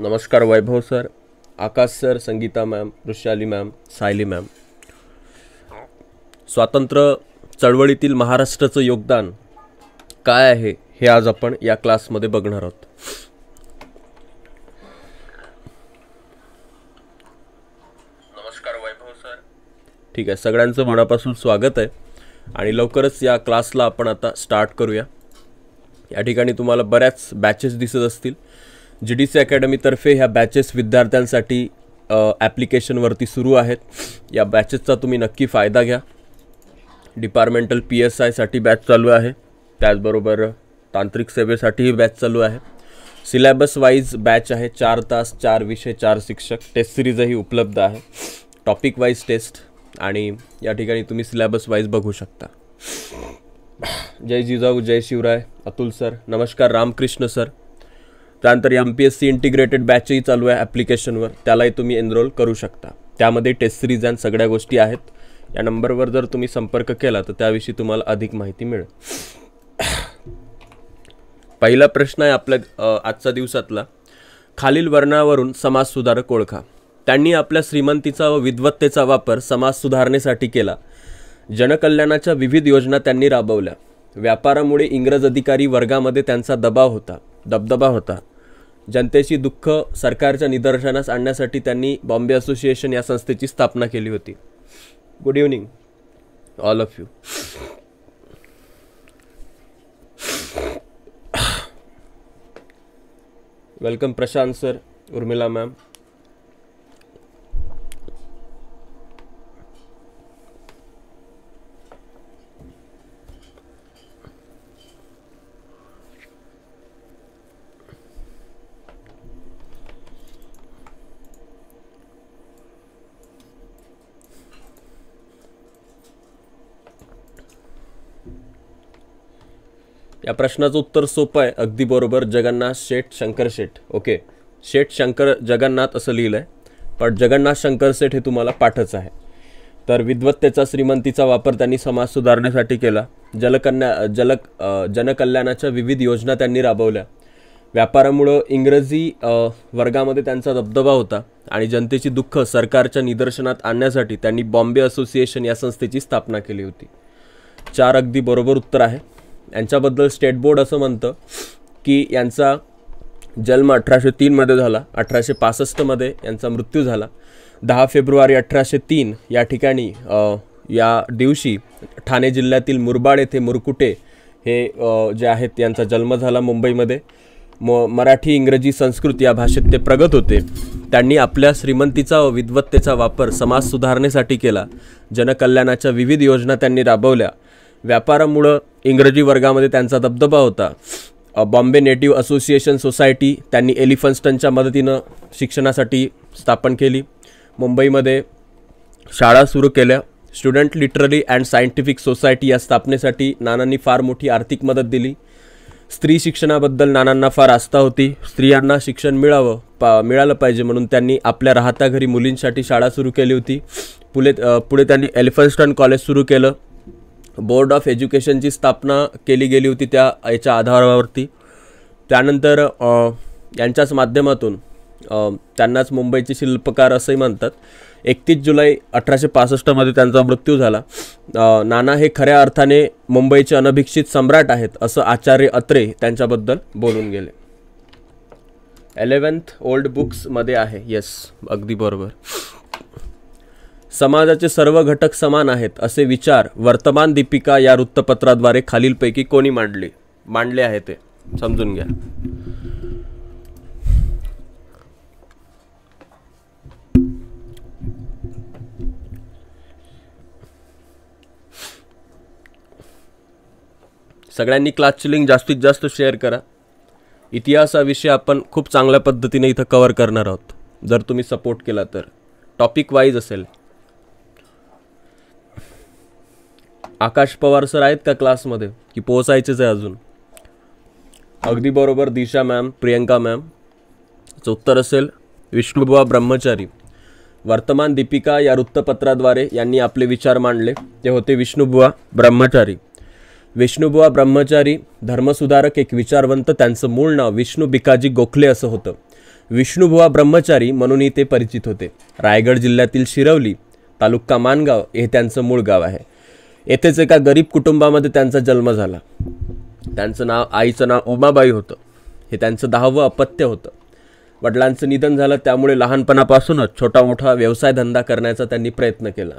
नमस्कार Vaibhav sir Akash sir Sangeeta ma'am Vrushali ma'am Sayali ma'am स्वातंत्र्य चळवळीतील महाराष्ट्राचं योगदान काय आहे हे आज आपण या क्लासमध्ये बघणार आहोत नमस्कार वैभव सर ठीक आहे सगळ्यांचं मनापासून स्वागत आहे आणि लवकरच या क्लासला आपण आता स्टार्ट करूया या ठिकाणी तुम्हाला बऱ्याच बॅचेस दिसत असतील जी डी सी अकॅडमीतर्फे ह्या बॅचेस विद्यार्थ्यांसाठी ॲप्लिकेशनवरती सुरू आहेत या बॅचेसचा तुम्ही नक्की फायदा घ्या डिपार्टमेंटल पी एस आयसाठी बॅच चालू आहे त्याचबरोबर तांत्रिक सेवेसाठीही बॅच चालू आहे सिलेबस वाईज बॅच आहे चार तास चार विषय चार शिक्षक टेस्ट सिरीजही उपलब्ध आहे टॉपिक वाईज टेस्ट आणि या ठिकाणी तुम्ही सिलेबस वाईज बघू शकता जय जिजाऊ जय शिवराय अतुल सर नमस्कार रामकृष्ण सर त्यानंतर M P S C integrated बॅचही चालू आहे ॲप्लिकेशनवर त्यालाही तुम्ही एनरोल करू शकता त्यामध्ये टेस्ट सिरीज आणि सगळ्या गोष्टी आहेत या नंबरवर जर तुम्ही संपर्क केला तर त्याविषयी तुम्हाला अधिक माहिती मिळेल पहिला प्रश्न आहे आपल्या आजचा दिवसातला खालील वर्णावरून समाजसुधारक ओळखा त्यांनी आपल्या श्रीमंतीचा व विद्वत्तेचा वापर समाज सुधारणेसाठी केला जनकल्याणाच्या विविध योजना त्यांनी राबवल्या व्यापारामुळे इंग्रज अधिकारी वर्गामध्ये त्यांचा दबाव होता दबदबा होता जनतेची दुःख सरकारच्या निदर्शनास आणण्यासाठी त्यांनी बॉम्बे असोसिएशन या संस्थेची स्थापना केली होती good evening all of you welcome Prashant sir Urmila ma'am प्रश्नाचं उत्तर सोपं आहे अगदी बरोबर जगन्नाथ शेठ शंकर शेठ ओके शेठ शंकर जगन्नाथ असं लिहिलं आहे पण जगन्नाथ शंकर शेठ हे तुम्हाला पाठच आहे तर विद्वत्तेचा श्रीमंतीचा वापर त्यांनी समाज सुधारण्यासाठी केला जलकन्या जलक जनकल्याणाच्या विविध योजना त्यांनी राबवल्या व्यापारामुळं इंग्रजी वर्गामध्ये त्यांचा दबदबा होता आणि जनतेची दुःख सरकारच्या निदर्शनात आणण्यासाठी त्यांनी बॉम्बे असोसिएशन या संस्थेची स्थापना केली होती चार अगदी बरोबर उत्तर आहे यांच्याबद्दल स्टेट बोर्ड असं म्हणतं की यांचा जन्म अठराशे तीनमध्ये झाला अठराशे पासष्टमध्ये यांचा मृत्यू झाला दहा फेब्रुवारी अठराशे तीन या ठिकाणी या दिवशी ठाणे जिल्ह्यातील मुरबाड येथे मुरकुटे हे जे आहेत यांचा जन्म झाला मुंबईमध्ये म मराठी इंग्रजी संस्कृत या भाषेत ते प्रगत होते त्यांनी आपल्या श्रीमंतीचा व विद्वत्तेचा वापर समाज सुधारणेसाठी केला जनकल्याणाच्या विविध योजना त्यांनी राबवल्या व्यापारामुळं इंग्रजी वर्गामध्ये त्यांचा दबदबा होता बॉम्बे नेटिव्ह असोसिएशन सोसायटी त्यांनी एलिफन्स्टनच्या मदतीनं शिक्षणासाठी स्थापन केली मुंबईमध्ये शाळा सुरू केल्या student literary and scientific society या स्थापनेसाठी नानांनी फार मोठी आर्थिक मदत दिली स्त्री शिक्षणाबद्दल नानांना फार आस्था होती स्त्रियांना शिक्षण मिळावं पा मिळालं पाहिजे म्हणून त्यांनी आपल्या राहत्या घरी मुलींसाठी शाळा सुरू केली होती पुले पुढे त्यांनी एलिफन्स्टन कॉलेज सुरू केलं बोर्ड ऑफ एज्युकेशनची स्थापना केली गेली होती त्या याच्या आधारावरती त्यानंतर यांच्याच माध्यमातून त्यांनाच मुंबईचे शिल्पकार असंही म्हणतात एकतीस जुलै अठराशे पासष्टमध्ये त्यांचा मृत्यू झाला नाना हे खऱ्या अर्थाने मुंबईचे अनभिक्षित सम्राट आहेत असं आचार्य अत्रे त्यांच्याबद्दल बोलून गेले एलेवन्थ ओल्ड बुक्समध्ये आहे येस अगदी बरोबर समाजाचे सर्व घटक समान आहेत असे विचार वर्तमान दीपिका या वृत्तपत्राद्वारे खालीलपैकी कोणी मांडले मांडले आहे ते समजून घ्या सगळ्यांनी क्लासची लिंक जास्तीत जास्त शेअर करा इतिहास हा विषय आपण खूप चांगल्या पद्धतीने इथं कवर करणार आहोत जर तुम्ही सपोर्ट केला तर टॉपिक वाईज असेल आकाश पवार सर आहेत का क्लासमध्ये की पोहोचायचेच आहे अजून अगदी बरोबर दिशा मॅम प्रियंका मॅम उत्तर असेल विष्णुबुवा ब्रह्मचारी वर्तमान दीपिका या वृत्तपत्राद्वारे यांनी आपले विचार मांडले ते होते विष्णुबुवा ब्रह्मचारी विष्णुबुवा ब्रह्मचारी धर्मसुधारक एक विचारवंत त्यांचं मूळ नाव विष्णू बिकाजी गोखले असं होतं विष्णुबुवा ब्रह्मचारी म्हणूनही ते परिचित होते रायगड जिल्ह्यातील शिरवली तालुका मानगाव हे त्यांचं मूळ गाव आहे येथेच एका गरीब कुटुंबामध्ये त्यांचा जन्म झाला त्यांचं नाव आईचं नाव उमाबाई होतं हे त्यांचं दहावं अपत्य होतं वडिलांचं निधन झालं त्यामुळे लहानपणापासूनच छोटा मोठा व्यवसाय धंदा करण्याचा त्यांनी प्रयत्न केला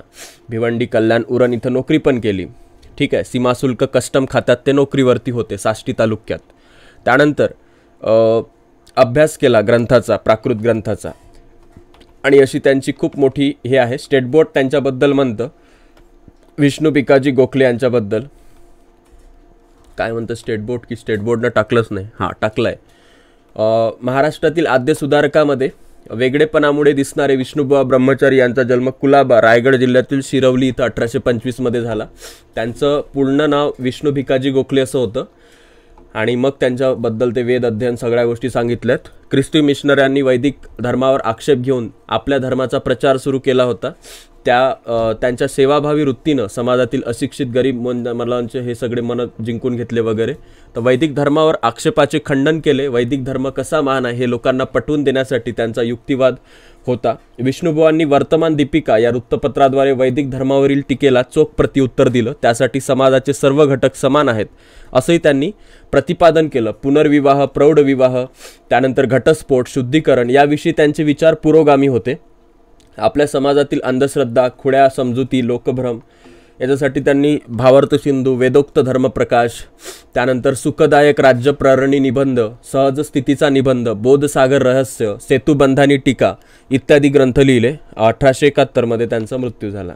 भिवंडी कल्याण उरण इथं नोकरी पण केली ठीक आहे सीमाशुल्क कस्टम खात्यात ते नोकरीवरती होते साष्टी तालुक्यात त्यानंतर अभ्यास केला ग्रंथाचा प्राकृत ग्रंथाचा आणि अशी त्यांची खूप मोठी हे आहे स्टेट बोर्ड त्यांच्याबद्दल म्हणतं विष्णू पिकाजी गोखले यांच्याबद्दल काय म्हणतं स्टेट बोर्ड की स्टेट बोर्डनं टाकलंच नाही हां टाकलं आहे महाराष्ट्रातील आद्य सुधारकामध्ये वेगळेपणामुळे दिसणारे विष्णुबुवा ब्रह्मचारी यांचा जन्म कुलाबा रायगड जिल्ह्यातील शिरवली इथं अठराशे पंचवीसमध्ये झाला त्यांचं पूर्ण नाव विष्णू भिकाजी गोखले असं होतं आणि मग त्यांच्याबद्दल ते वेद अध्ययन सगळ्या गोष्टी सांगितल्यात ख्रिस्ती यांनी वैदिक धर्मावर आक्षेप घेऊन आपल्या धर्माचा प्रचार सुरू केला होता त्या त्यांच्या सेवाभावी वृत्तीनं समाजातील अशिक्षित गरीब मन मलांचे हे सगळे मन जिंकून घेतले वगैरे तर वैदिक धर्मावर आक्षेपाचे खंडन केले वैदिक धर्म कसा महान आहे हे लोकांना पटवून देण्यासाठी त्यांचा युक्तिवाद होता विष्णुबुवांनी वर्तमान दीपिका या वृत्तपत्राद्वारे वैदिक धर्मावरील टीकेला चोख प्रत्युत्तर दिलं त्यासाठी समाजाचे सर्व घटक समान आहेत असंही त्यांनी प्रतिपादन केलं पुनर्विवाह प्रौढविवाह त्यानंतर घटस्फोट शुद्धीकरण याविषयी त्यांचे विचार पुरोगामी होते आपल्या समाजातील अंधश्रद्धा खुड्या समजुती लोकभ्रम याच्यासाठी त्यांनी भावार्थ सिंधू वेदोक्त धर्मप्रकाश त्यानंतर सुखदायक राज्यप्ररणी निबंध सहज स्थितीचा निबंध बोधसागर रहस्य सेतुबंधानी टीका इत्यादी ग्रंथ लिहिले अठराशे एकाहत्तरमध्ये त्यांचा मृत्यू झाला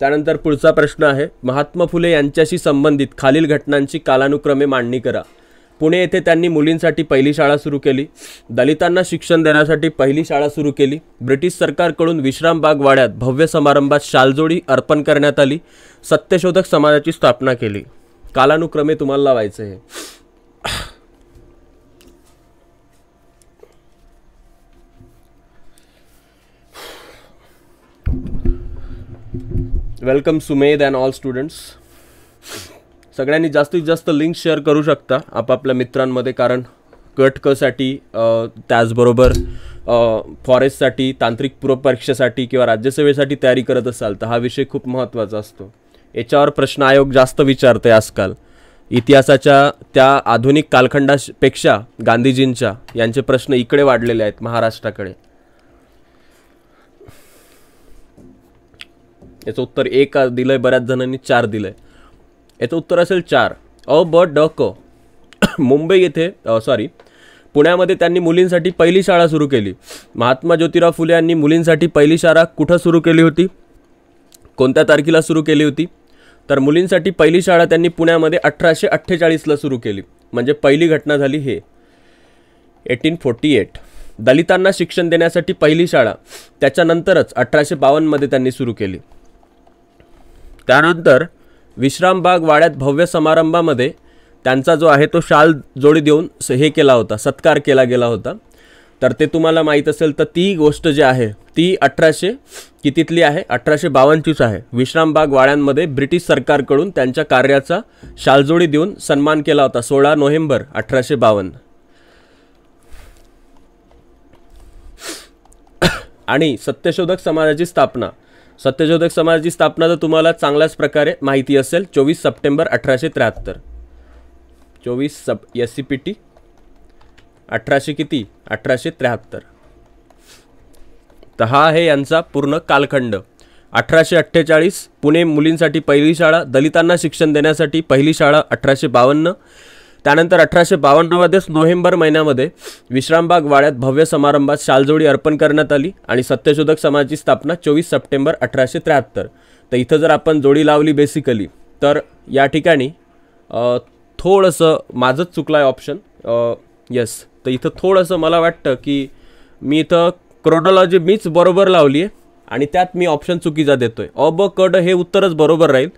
त्यानंतर पुढचा प्रश्न आहे महात्मा फुले यांच्याशी संबंधित खालील घटनांची कालानुक्रमे मांडणी करा पुणे येथे त्यांनी मुलींसाठी पहिली शाळा सुरू केली दलितांना शिक्षण देण्यासाठी पहिली शाळा सुरू केली ब्रिटिश सरकारकडून विश्रामबाग वाड्यात भव्य समारंभात शालजोडी अर्पण करण्यात आली सत्यशोधक समाजाची स्थापना केली कालानुक्रमे तुम्हाला लावायचं आहे welcome Sumedh and all students सगळ्यांनी जास्तीत जास्त लिंक शेअर करू शकता आपापल्या मित्रांमध्ये कारण कटकसाठी त्याचबरोबर फॉरेस्टसाठी तांत्रिक पूर्वपरीक्षेसाठी किंवा राज्यसेवेसाठी तयारी करत असाल तर हा विषय खूप महत्त्वाचा असतो याच्यावर प्रश्न आयोग जास्त विचारते आजकाल इतिहासाच्या त्या आधुनिक कालखंडापेक्षा गांधीजींच्या यांचे प्रश्न इकडे वाढलेले आहेत महाराष्ट्राकडे याचं उत्तर एक दिलंय बऱ्याच जणांनी चार दिलंय याचं उत्तर असेल चार अ ब ड क मुंबई येथे सॉरी पुण्यामध्ये त्यांनी मुलींसाठी पहिली शाळा सुरू केली महात्मा ज्योतिराव फुले यांनी मुलींसाठी पहिली शाळा कुठं सुरू केली होती कोणत्या तारखेला सुरू केली होती तर मुलींसाठी पहिली शाळा त्यांनी पुण्यामध्ये अठराशे अठ्ठेचाळीसला सुरू केली म्हणजे पहिली घटना झाली हे एटीन फोर्टी एट दलितांना शिक्षण देण्यासाठी पहिली शाळा त्याच्यानंतरच अठराशे बावन्नमध्ये त्यांनी सुरू केली त्यानंतर विश्रामबाग वाड्यात भव्य समारंभामध्ये त्यांचा जो आहे तो शाल जोडी देऊन हे केला होता सत्कार केला गेला होता तर ते तुम्हाला माहीत असेल तर ती गोष्ट जी आहे ती अठराशे कितीतली आहे अठराशे बावन्नचीच आहे विश्रामबाग वाड्यांमध्ये ब्रिटिश सरकारकडून त्यांच्या कार्याचा शालजोडी देऊन सन्मान केला होता सोळा नोव्हेंबर अठराशे बावन्न आणि सत्यशोधक समाजाची स्थापना सत्यशोधक समाजाची स्थापना तर तुम्हाला चांगल्याच प्रकारे माहिती असेल चोवीस सप्टेंबर अठराशे त्र्याहत्तर चोवीस सप एस सी पी टी अठराशे किती अठराशे त्र्याहत्तर तर हा आहे यांचा पूर्ण कालखंड अठराशे अठ्ठेचाळीस पुणे मुलींसाठी पहिली शाळा दलितांना शिक्षण देण्यासाठी पहिली शाळा अठराशे बावन्न त्यानंतर अठराशे बावन्नमध्येच नोव्हेंबर महिन्यामध्ये विश्रामबाग वाड्यात भव्य समारंभात शालजोडी अर्पण करण्यात आली आणि सत्यशोधक समाजाची स्थापना चोवीस सप्टेंबर अठराशे त्र्याहत्तर तर इथं जर आपण जोडी लावली बेसिकली तर या ठिकाणी थोडंसं माझंच चुकलं आहे ऑप्शन येस तर इथं थोडंसं मला वाटतं की मी इथं क्रोनॉलॉजी मीच बरोबर लावली आहे आणि त्यात मी ऑप्शन चुकीचा देतो आहे अब कड हे उत्तरच बरोबर राहील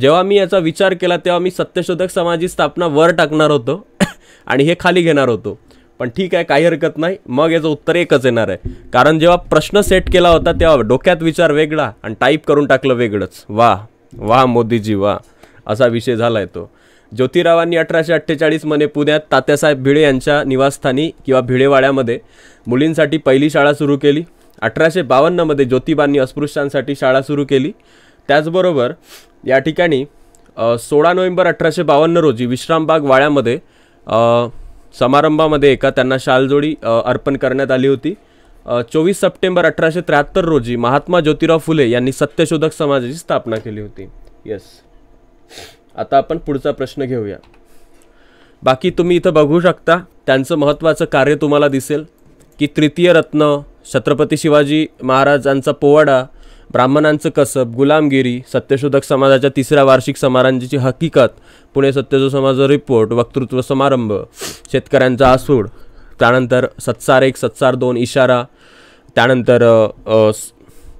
जेव्हा मी याचा विचार केला तेव्हा मी सत्यशोधक समाजी स्थापना वर टाकणार होतो आणि हे खाली घेणार होतो पण ठीक आहे काही हरकत नाही मग याचं उत्तर एकच येणार आहे कारण जेव्हा प्रश्न सेट केला होता तेव्हा डोक्यात विचार वेगळा आणि टाईप करून टाकलं वेगळंच वा वा मोदीजी वा असा विषय झाला आहे तो ज्योतिरावांनी अठराशे अठ्ठेचाळीसमध्ये पुण्यात तात्यासाहेब भिळे यांच्या निवासस्थानी किंवा भिडेवाड्यामध्ये मुलींसाठी पहिली शाळा सुरू केली अठराशे बावन्नमध्ये ज्योतिबांनी अस्पृश्यांसाठी शाळा सुरू केली त्याचबरोबर या ठिकाणी सोळा नोव्हेंबर अठराशे बावन्न रोजी विश्रामबाग वाळ्यामध्ये समारंभामध्ये एका त्यांना शालजोडी अर्पण करण्यात आली होती चोवीस सप्टेंबर अठराशे त्र्याहत्तर रोजी महात्मा ज्योतिराव फुले यांनी सत्यशोधक समाजाची स्थापना केली होती यस आता आपण पुढचा प्रश्न घेऊया बाकी तुम्ही इथं बघू शकता त्यांचं महत्त्वाचं कार्य तुम्हाला दिसेल की तृतीय रत्न छत्रपती शिवाजी महाराजांचा पोवाडा ब्राह्मणांचं कसब गुलामगिरी सत्यशोधक समाजाच्या तिसऱ्या वार्षिक समारंभाची हकीकत पुणे सत्यजो समाज रिपोर्ट वक्तृत्व समारंभ शेतकऱ्यांचा आसूड त्यानंतर सत्सार एक सत्सार दोन इशारा त्यानंतर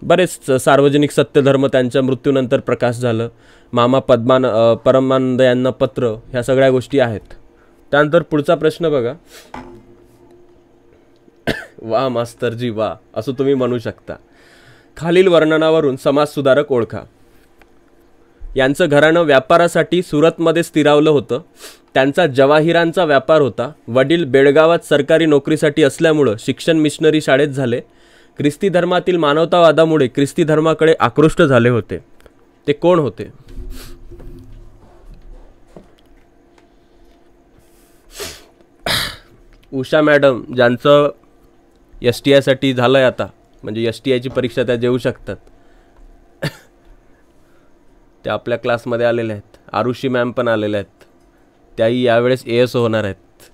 बरेच सार्वजनिक सत्यधर्म त्यांच्या मृत्यूनंतर प्रकाश झालं मामा पद्मान परमानंद यांना पत्र ह्या सगळ्या गोष्टी आहेत त्यानंतर पुढचा प्रश्न बघा वा मास्तरजी वा असं तुम्ही म्हणू शकता खालील वर्णनावरून समाजसुधारक ओळखा यांचं घराणं व्यापारासाठी सुरतमध्ये स्थिरावलं होतं त्यांचा जवाहिरांचा व्यापार होता वडील बेळगावात सरकारी नोकरीसाठी असल्यामुळं शिक्षण मिशनरी शाळेत झाले ख्रिस्ती धर्मातील मानवतावादामुळे ख्रिस्ती धर्माकडे आकृष्ट झाले होते ते कोण होते उषा मॅडम ज्यांचं एस टी आयसाठी झालं आहे आता म्हणजे एस टी आयची परीक्षा त्या देऊ शकतात त्या आपल्या क्लासमध्ये आलेल्या आहेत आरुषी मॅम पण आलेल्या आहेत त्याही यावेळेस ए एस होणार आहेत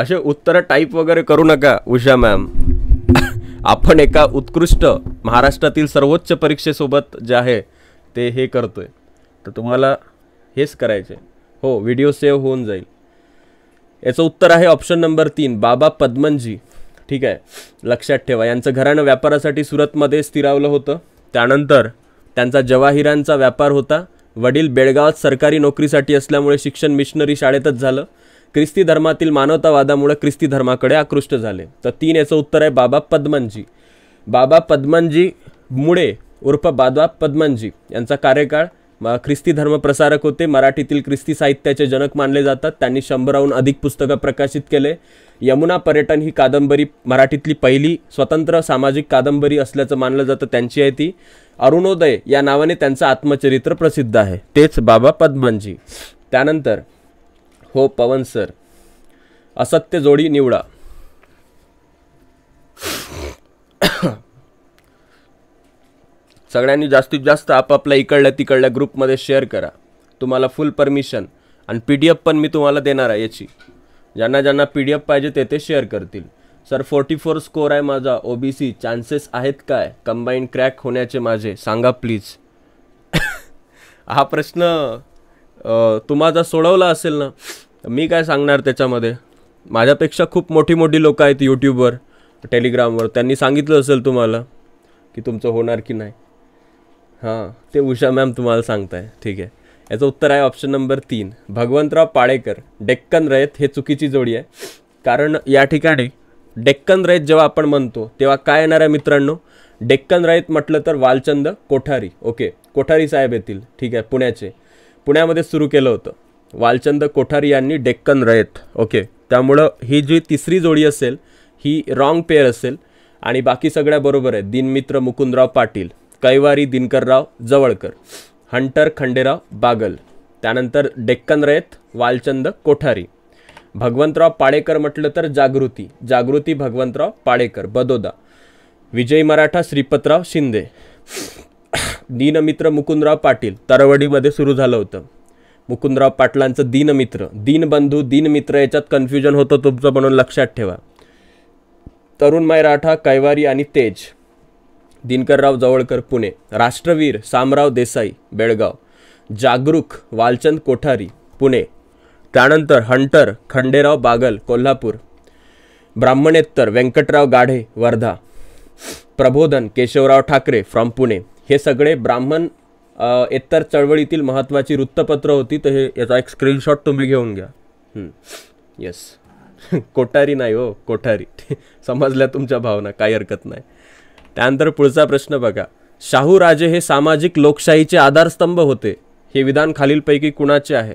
असे उत्तरं टाईप वगैरे करू नका उषा मॅम आपण एका उत्कृष्ट महाराष्ट्रातील सर्वोच्च परीक्षेसोबत जे आहे ते हे करतोय तर तुम्हाला हेच करायचे हो व्हिडिओ सेव्ह होऊन जाईल याचं उत्तर आहे ऑप्शन नंबर तीन बाबा पद्मनजी ठीक आहे लक्षात ठेवा यांचं घराणं व्यापारासाठी सुरतमध्ये स्थिरावलं होतं त्यानंतर त्यांचा जवाहिरांचा व्यापार होता वडील बेळगावात सरकारी नोकरीसाठी असल्यामुळे शिक्षण मिशनरी शाळेतच झालं ख्रिस्ती धर्मातील मानवतावादामुळे ख्रिस्ती धर्माकडे आकृष्ट झाले तर तीन याचं उत्तर आहे बाबा पद्मनजी बाबा पद्मनजी मुळे उर्फ बाबा पद्मनजी यांचा कार्यकाळ ख्रिस्ती धर्मप्रसारक होते मराठीतील ख्रिस्ती साहित्याचे जनक मानले जातात त्यांनी शंभराहून अधिक पुस्तकं प्रकाशित केले यमुना पर्यटन ही कादंबरी मराठीतली पहिली स्वतंत्र सामाजिक कादंबरी असल्याचं मानलं जातं त्यांची आहे ती अरुणोदय या नावाने त्यांचं आत्मचरित्र प्रसिद्ध आहे तेच बाबा पद्मनजी त्यानंतर हो पवन सर असत्य जोडी निवडा सगळ्यांनी जास्तीत जास्त आपापल्या इकडल्या तिकडल्या ग्रुपमध्ये शेअर करा तुम्हाला फुल परमिशन आणि पी डी एफ पण मी तुम्हाला देणार आहे याची ज्यांना ज्यांना पी डी एफ पाहिजे ते ते शेअर करतील सर फोर्टी फोर स्कोर आहे माझा ओ बी सी चान्सेस आहेत काय कंबाईन क्रॅक होण्याचे माझे सांगा प्लीज हा प्रश्न तुम्हाला जर सोडवला असेल ना मी काय सांगणार त्याच्यामध्ये माझ्यापेक्षा खूप मोठी मोठी लोकं आहेत यूट्यूबवर टेलिग्रामवर त्यांनी सांगितलं असेल तुम्हाला की तुमचं होणार की नाही हां ते उषा मॅम तुम्हाला सांगताय ठीक आहे याचं उत्तर आहे ऑप्शन नंबर तीन भगवंतराव पाळेकर डेक्कन रयत हे चुकीची जोडी आहे कारण या ठिकाणी डेक्कन रयत जेव्हा आपण म्हणतो तेव्हा काय येणार आहे मित्रांनो डेक्कन रयत म्हटलं तर वालचंद कोठारी ओके कोठारी साहेब येतील ठीक आहे पुण्याचे पुण्यामध्ये सुरू केलं होतं वालचंद कोठारी यांनी डेक्कन रयत ओके त्यामुळं ही जी तिसरी जोडी असेल ही रॉंग पेअर असेल आणि बाकी सगळ्या बरोबर आहे दिनमित्र मुकुंदराव पाटील कैवारी दिनकरराव जवळकर हंटर खंडेराव बागल त्यानंतर डेक्कन रयत वालचंद कोठारी भगवंतराव पाडेकर म्हटलं तर जागृती जागृती भगवंतराव पाडेकर बदोदा विजय मराठा श्रीपतराव शिंदे दीनमित्र मुकुंदराव पाटील तरवडीमध्ये सुरू झालं होतं मुकुंदराव पाटलांचं दीनमित्र दीनबंधू दीनमित्र याच्यात कन्फ्युजन होतं तुमचं म्हणून लक्षात ठेवा तरुण मराठा कैवारी आणि तेज दिनकरराव जवळकर पुणे राष्ट्रवीर सामराव देसाई बेळगाव जागरूक वालचंद कोठारी पुणे त्यानंतर हंटर खंडेराव बागल कोल्हापूर ब्राह्मणेत्तर व्यंकटराव गाढे वर्धा प्रबोधन केशवराव ठाकरे फ्रॉम पुणे हे सगळे ब्राह्मण इतर चळवळीतील महत्त्वाची वृत्तपत्र होती तर हे याचा एक स्क्रीनशॉट तुम्ही घेऊन घ्या येस कोठारी नाही हो कोठारी समजल्या तुमच्या भावना काही हरकत नाही त्यानंतर पुढचा प्रश्न बघा शाहू राजे हे सामाजिक लोकशाहीचे आधारस्तंभ होते हे विधान खालीलपैकी कुणाचे आहे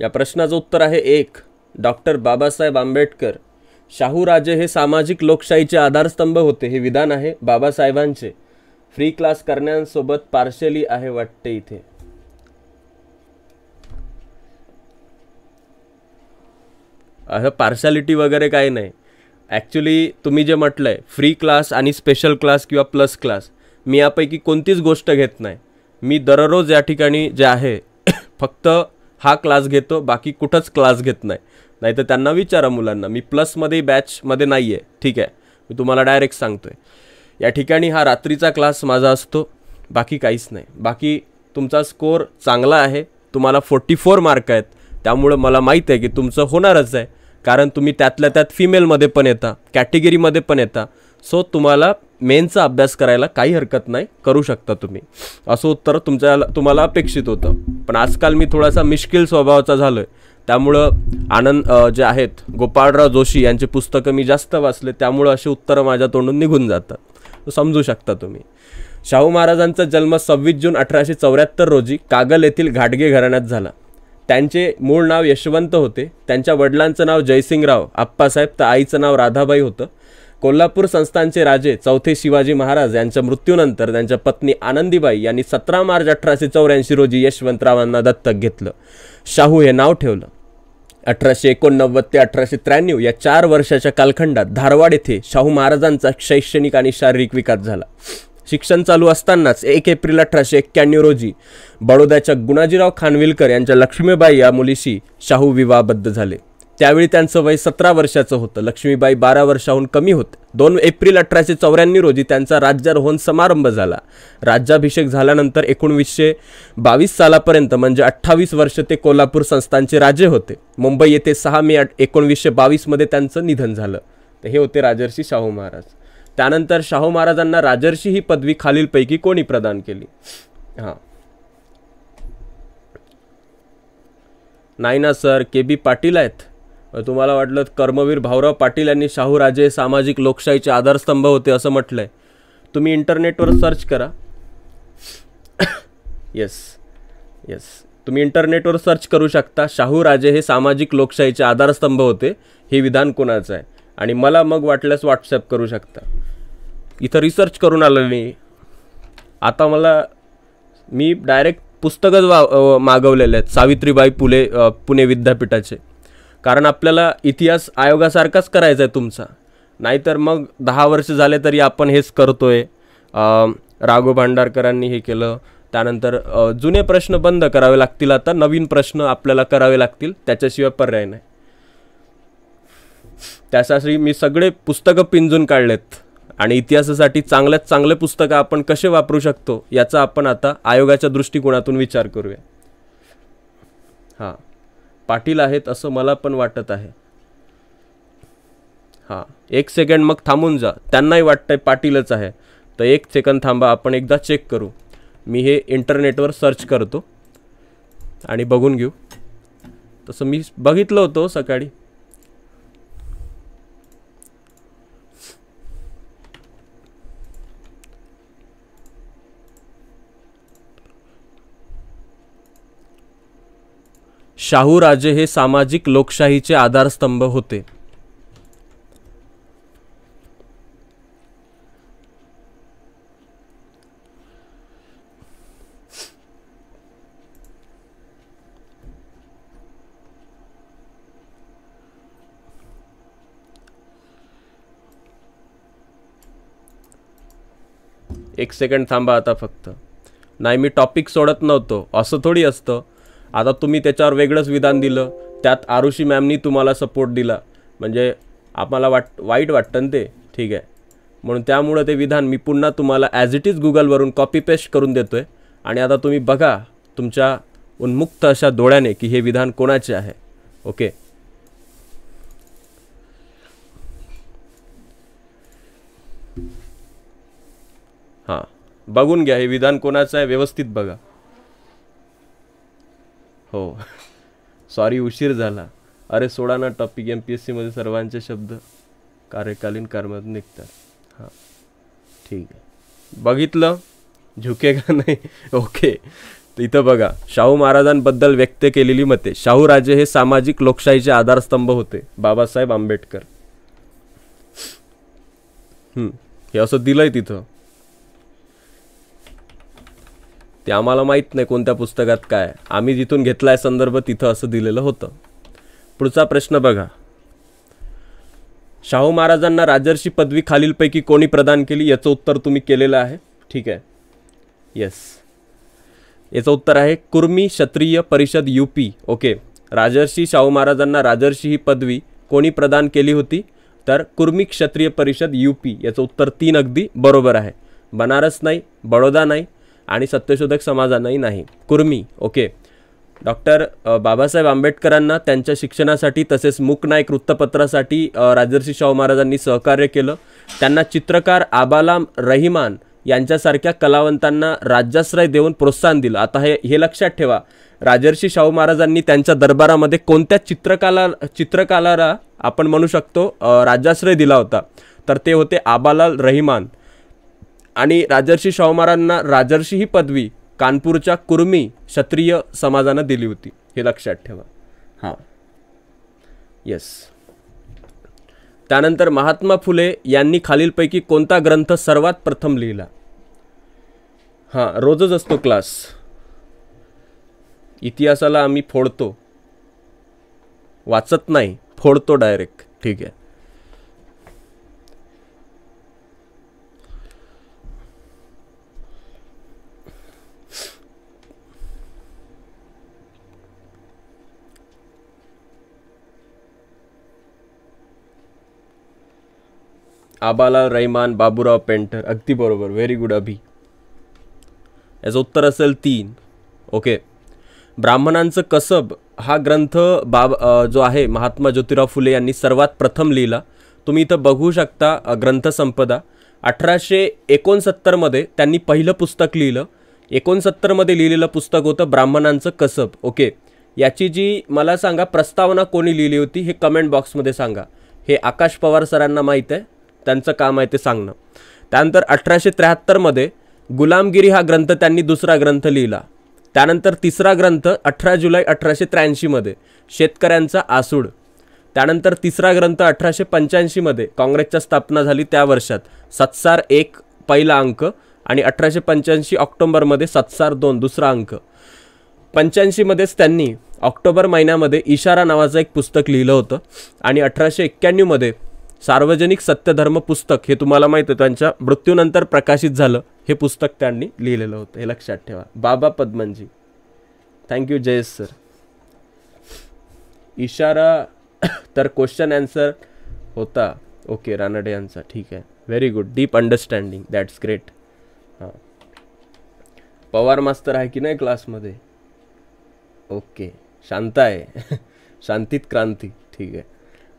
या प्रश्नाचं उत्तर आहे एक डॉक्टर बाबासाहेब आंबेडकर शाहूराजे हे सामाजिक लोकशाहीचे आधारस्तंभ होते हे विधान आहे बाबासाहेबांचे फ्री क्लास करण्यासोबत पार्शली आहे वाटते इथे असं पार्शालिटी वगैरे काही नाही ॲक्च्युली तुम्ही जे म्हटलंय फ्री क्लास आणि स्पेशल क्लास किंवा प्लस क्लास मी यापैकी कोणतीच गोष्ट घेत नाही मी दररोज या ठिकाणी जे आहे फक्त हा क्लास घेतो बाकी कुठंच क्लास घेत नाही नाही तर त्यांना विचारा मुलांना मी प्लसमध्ये बॅचमध्ये नाही आहे ठीक आहे मी तुम्हाला डायरेक्ट सांगतो आहे या ठिकाणी हा रात्रीचा क्लास माझा असतो बाकी काहीच नाही बाकी तुमचा स्कोर चांगला आहे तुम्हाला फोर्टी फोर मार्क आहेत त्यामुळं मला माहीत आहे की तुमचं होणारच आहे कारण तुम्ही त्यातल्या त्यात फिमेलमध्ये पण येता कॅटेगरीमध्ये पण येता सो तुम्हाला मेनचा अभ्यास करायला काही हरकत नाही करू शकता तुम्ही असं उत्तर तुमच्या तुम्हाला अपेक्षित होतं पण आजकाल मी थोडासा मिश्किल स्वभावाचा झालो आहे त्यामुळं आनंद जे आहेत गोपाळराव जोशी यांचे पुस्तकं मी जास्त वाचले त्यामुळं अशी उत्तरं माझ्या तोंडून निघून जातात समजू शकता तुम्ही शाहू महाराजांचा जन्म सव्वीस जून अठराशे चौऱ्याहत्तर रोजी कागल येथील घाटगे घराण्यात झाला त्यांचे मूळ नाव यशवंत होते त्यांच्या वडिलांचं नाव जयसिंगराव आप्पासाहेब तर आईचं नाव राधाबाई होतं कोल्हापूर संस्थानचे राजे चौथे शिवाजी महाराज यांच्या मृत्यूनंतर त्यांच्या पत्नी आनंदीबाई यांनी सतरा मार्च अठराशे चौऱ्याऐंशी रोजी यशवंतरावांना दत्तक घेतलं शाहू हे नाव ठेवलं अठराशे एकोणनव्वद ते अठराशे त्र्याण्णव या चार वर्षाच्या कालखंडात धारवाड येथे शाहू महाराजांचा शैक्षणिक आणि शारीरिक विकास झाला शिक्षण चालू असतानाच एक एप्रिल अठराशे एक्क्याण्णव रोजी बडोद्याच्या गुणाजीराव खानविलकर यांच्या लक्ष्मीबाई या मुलीशी शाहू विवाहबद्ध झाले त्यावेळी त्यांचं वय सतरा वर्षाचं होतं लक्ष्मीबाई बारा वर्षाहून कमी होत दोन एप्रिल अठराशे चौऱ्याण्णव रोजी त्यांचा राज्यारोहण समारंभ झाला राज्याभिषेक झाल्यानंतर एकोणवीसशे बावीस सालापर्यंत म्हणजे अठ्ठावीस वर्ष ते कोल्हापूर संस्थांचे राजे होते मुंबई येथे सहा मे एकोणवीसशे बावीसमध्ये त्यांचं निधन झालं तर हे होते राजर्षी शाहू महाराज त्यानंतर शाहू महाराजांना राजर्षी ही पदवी खालीलपैकी कोणी प्रदान केली हां नाही ना सर के बी पाटील आहेत तुम्हाला वाटलं कर्मवीर भाऊराव पाटील यांनी शाहूराजे सामाजिक लोकशाहीचे आधारस्तंभ होते असं म्हटलं आहे तुम्ही इंटरनेटवर सर्च करा येस येस तुम्ही इंटरनेटवर सर्च करू शकता शाहूराजे हे सामाजिक लोकशाहीचे आधारस्तंभ होते हे विधान कोणाचं आहे आणि मला मग वाटल्यास व्हॉट्सअप करू शकता इथं रिसर्च करून आलो मी आता मला मी डायरेक्ट पुस्तकच वा मागवलेले आहेत सावित्रीबाई पुले पुणे विद्यापीठाचे कारण आपल्याला इतिहास आयोगासारखाच करायचा आहे तुमचा नाहीतर मग दहा वर्ष झाले तरी आपण हेच करतो आहे राघो भांडारकरांनी हे केलं त्यानंतर जुने प्रश्न बंद करावे लागतील आता नवीन प्रश्न आपल्याला करावे लागतील त्याच्याशिवाय पर्याय नाही त्यासाठी मी सगळे पुस्तकं पिंजून काढलेत आणि इतिहासासाठी चांगल्यात चांगले पुस्तकं आपण कसे वापरू शकतो याचा आपण आता आयोगाच्या दृष्टिकोनातून विचार करूया हां पाटील आहेत असं मला पण वाटत आहे हां एक सेकंड मग थांबून जा त्यांनाही वाटतं आहे पाटीलच आहे तर एक सेकंद थांबा आपण एकदा चेक करू मी हे इंटरनेटवर सर्च करतो आणि बघून घेऊ तसं मी बघितलं होतं सकाळी शाहू राजे हे सामाजिक लोकशाहीचे आधारस्तंभ होते एक सेकंड थांबा आता फक्त नाही मी टॉपिक सोडत नव्हतो असं थोडी असतं आता तुम्ही त्याच्यावर वेगळंच विधान दिलं त्यात आरुषी मॅमनी तुम्हाला सपोर्ट दिला म्हणजे आम्हाला वाट वाईट वाटतं ते ठीक आहे म्हणून त्यामुळं ते विधान मी पुन्हा तुम्हाला ॲज इट इज गुगलवरून कॉपी पेस्ट करून देतो आहे आणि आता तुम्ही बघा तुमच्या उन्मुक्त अशा डोळ्याने की हे विधान कोणाचे आहे ओके हां बघून घ्या हे विधान कोणाचं आहे व्यवस्थित बघा हो सॉरी उशीर झाला अरे सोडा ना टॉपिक एम पी एस सीमध्ये सर्वांचे शब्द कार्यकालीन कर्मात निघतात हां ठीक आहे बघितलं झुके का नाही ओके इथं बघा शाहू महाराजांबद्दल व्यक्त केलेली मते शाहू राजे हे सामाजिक लोकशाहीचे आधारस्तंभ होते बाबासाहेब आंबेडकर हे असं दिलंय तिथं ते आम्हाला माहीत नाही कोणत्या पुस्तकात काय आम्ही जिथून घेतला आहे संदर्भ तिथं असं दिलेलं होतं पुढचा प्रश्न बघा शाहू महाराजांना राजर्षी पदवी खालीलपैकी कोणी प्रदान केली याचं उत्तर तुम्ही केलेलं आहे ठीक आहे येस याचं उत्तर आहे कुर्मी क्षत्रिय परिषद यूपी ओके राजर्षी शाहू महाराजांना राजर्षी ही पदवी कोणी प्रदान केली होती तर कुर्मी क्षत्रिय परिषद यूपी याचं उत्तर तीन अगदी बरोबर आहे बनारस नाही बडोदा नाही आणि सत्यशोधक समाजांनाही नाही कुर्मी ओके डॉक्टर बाबासाहेब आंबेडकरांना त्यांच्या शिक्षणासाठी तसेच मूकनायक वृत्तपत्रासाठी राजर्षी शाहू महाराजांनी सहकार्य केलं त्यांना चित्रकार आबालाम रहिमान यांच्यासारख्या कलावंतांना राज्याश्रय देऊन प्रोत्साहन दिलं आता हे हे लक्षात ठेवा राजर्षी शाहू महाराजांनी त्यांच्या दरबारामध्ये कोणत्या चित्रकाला चित्रकाराला आपण म्हणू शकतो राज्याश्रय दिला होता तर ते होते आबालाल रहिमान आणि राजर्षी शाहू महाराजांना राजर्षी ही पदवी कानपूरच्या कुर्मी क्षत्रिय समाजानं दिली होती हे लक्षात ठेवा हां येस त्यानंतर महात्मा फुले यांनी खालीलपैकी कोणता ग्रंथ सर्वात प्रथम लिहिला हां रोजच असतो क्लास इतिहासाला आम्ही फोडतो वाचत नाही फोडतो डायरेक्ट ठीक आहे आबाला रैमान बाबूराव पेंटर अगदी बरोबर व्हेरी गुड अभि याचं उत्तर असेल तीन ओके ब्राह्मणांचं कसब हा ग्रंथ बाब जो आहे महात्मा ज्योतिराव फुले यांनी सर्वात प्रथम लिहिला तुम्ही इथं बघू शकता ग्रंथसंपदा अठराशे एकोणसत्तरमध्ये त्यांनी पहिलं पुस्तक लिहिलं एकोणसत्तरमध्ये लिहिलेलं पुस्तक होतं ब्राह्मणांचं कसब ओके याची जी मला सांगा प्रस्तावना कोणी लिहिली होती हे कमेंट बॉक्समध्ये सांगा हे आकाश पवार सरांना माहीत आहे त्यांचं काम आहे ते सांगणं त्यानंतर अठराशे त्र्याहत्तरमध्ये गुलामगिरी हा ग्रंथ त्यांनी दुसरा ग्रंथ लिहिला त्यानंतर तिसरा ग्रंथ अठरा जुलै अठराशे त्र्याऐंशीमध्ये शेतकऱ्यांचा आसूड त्यानंतर तिसरा ग्रंथ अठराशे पंच्याऐंशीमध्ये काँग्रेसच्या स्थापना झाली त्या वर्षात सत्सार एक पहिला अंक आणि अठराशे पंच्याऐंशी ऑक्टोंबरमध्ये सत्सार दोन दुसरा अंक पंच्याऐंशीमध्येच त्यांनी ऑक्टोबर महिन्यामध्ये इशारा नावाचं एक पुस्तक लिहिलं होतं आणि अठराशे एक्क्याण्णवमध्ये सार्वजनिक सत्यधर्म पुस्तक हे तुम्हाला माहिती आहे त्यांच्या मृत्यूनंतर प्रकाशित झालं हे पुस्तक त्यांनी लिहिलेलं होतं हे लक्षात ठेवा बाबा पद्मनजी थँक्यू जयेश सर इशारा तर क्वेश्चन ॲन्सर होता ओके रानडे यांचा ठीक आहे very good deep understanding that's great हां पवार मास्तर आहे की नाही क्लासमध्ये ओके शांत आहे शांतीत क्रांती ठीक आहे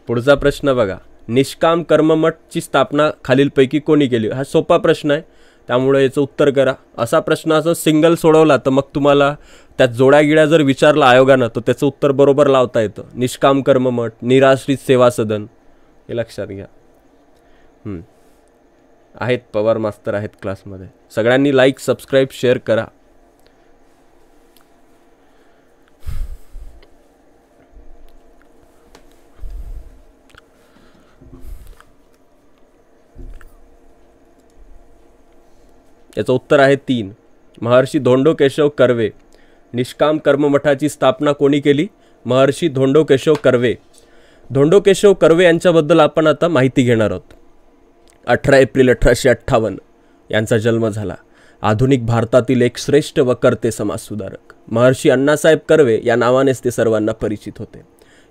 पुढचा प्रश्न बघा निष्काम कर्ममठची स्थापना खालीलपैकी कोणी केली हा सोपा प्रश्न आहे त्यामुळे याचं उत्तर करा असा प्रश्न असं सिंगल सोडवला तर मग तुम्हाला त्यात जोड्यागिड्या जर विचारला आयोगानं तर त्याचं उत्तर बरोबर लावता येतं निष्काम कर्ममठ निराश्रित सेवा सदन हे लक्षात घ्या आहेत पवार मास्तर आहेत क्लासमध्ये सगळ्यांनी लाईक सबस्क्राईब शेअर करा याचं उत्तर आहे तीन महर्षी धोंडो केशव कर्वे निष्काम कर्ममठाची स्थापना कोणी केली महर्षी धोंडो केशव कर्वे धोंडो केशव कर्वे यांच्याबद्दल आपण आता माहिती घेणार आहोत अठरा एप्रिल अठराशे अठ्ठावन्न यांचा जन्म झाला आधुनिक भारतातील एक श्रेष्ठ व कर्ते समाजसुधारक महर्षी अण्णासाहेब कर्वे या नावानेच ते सर्वांना परिचित होते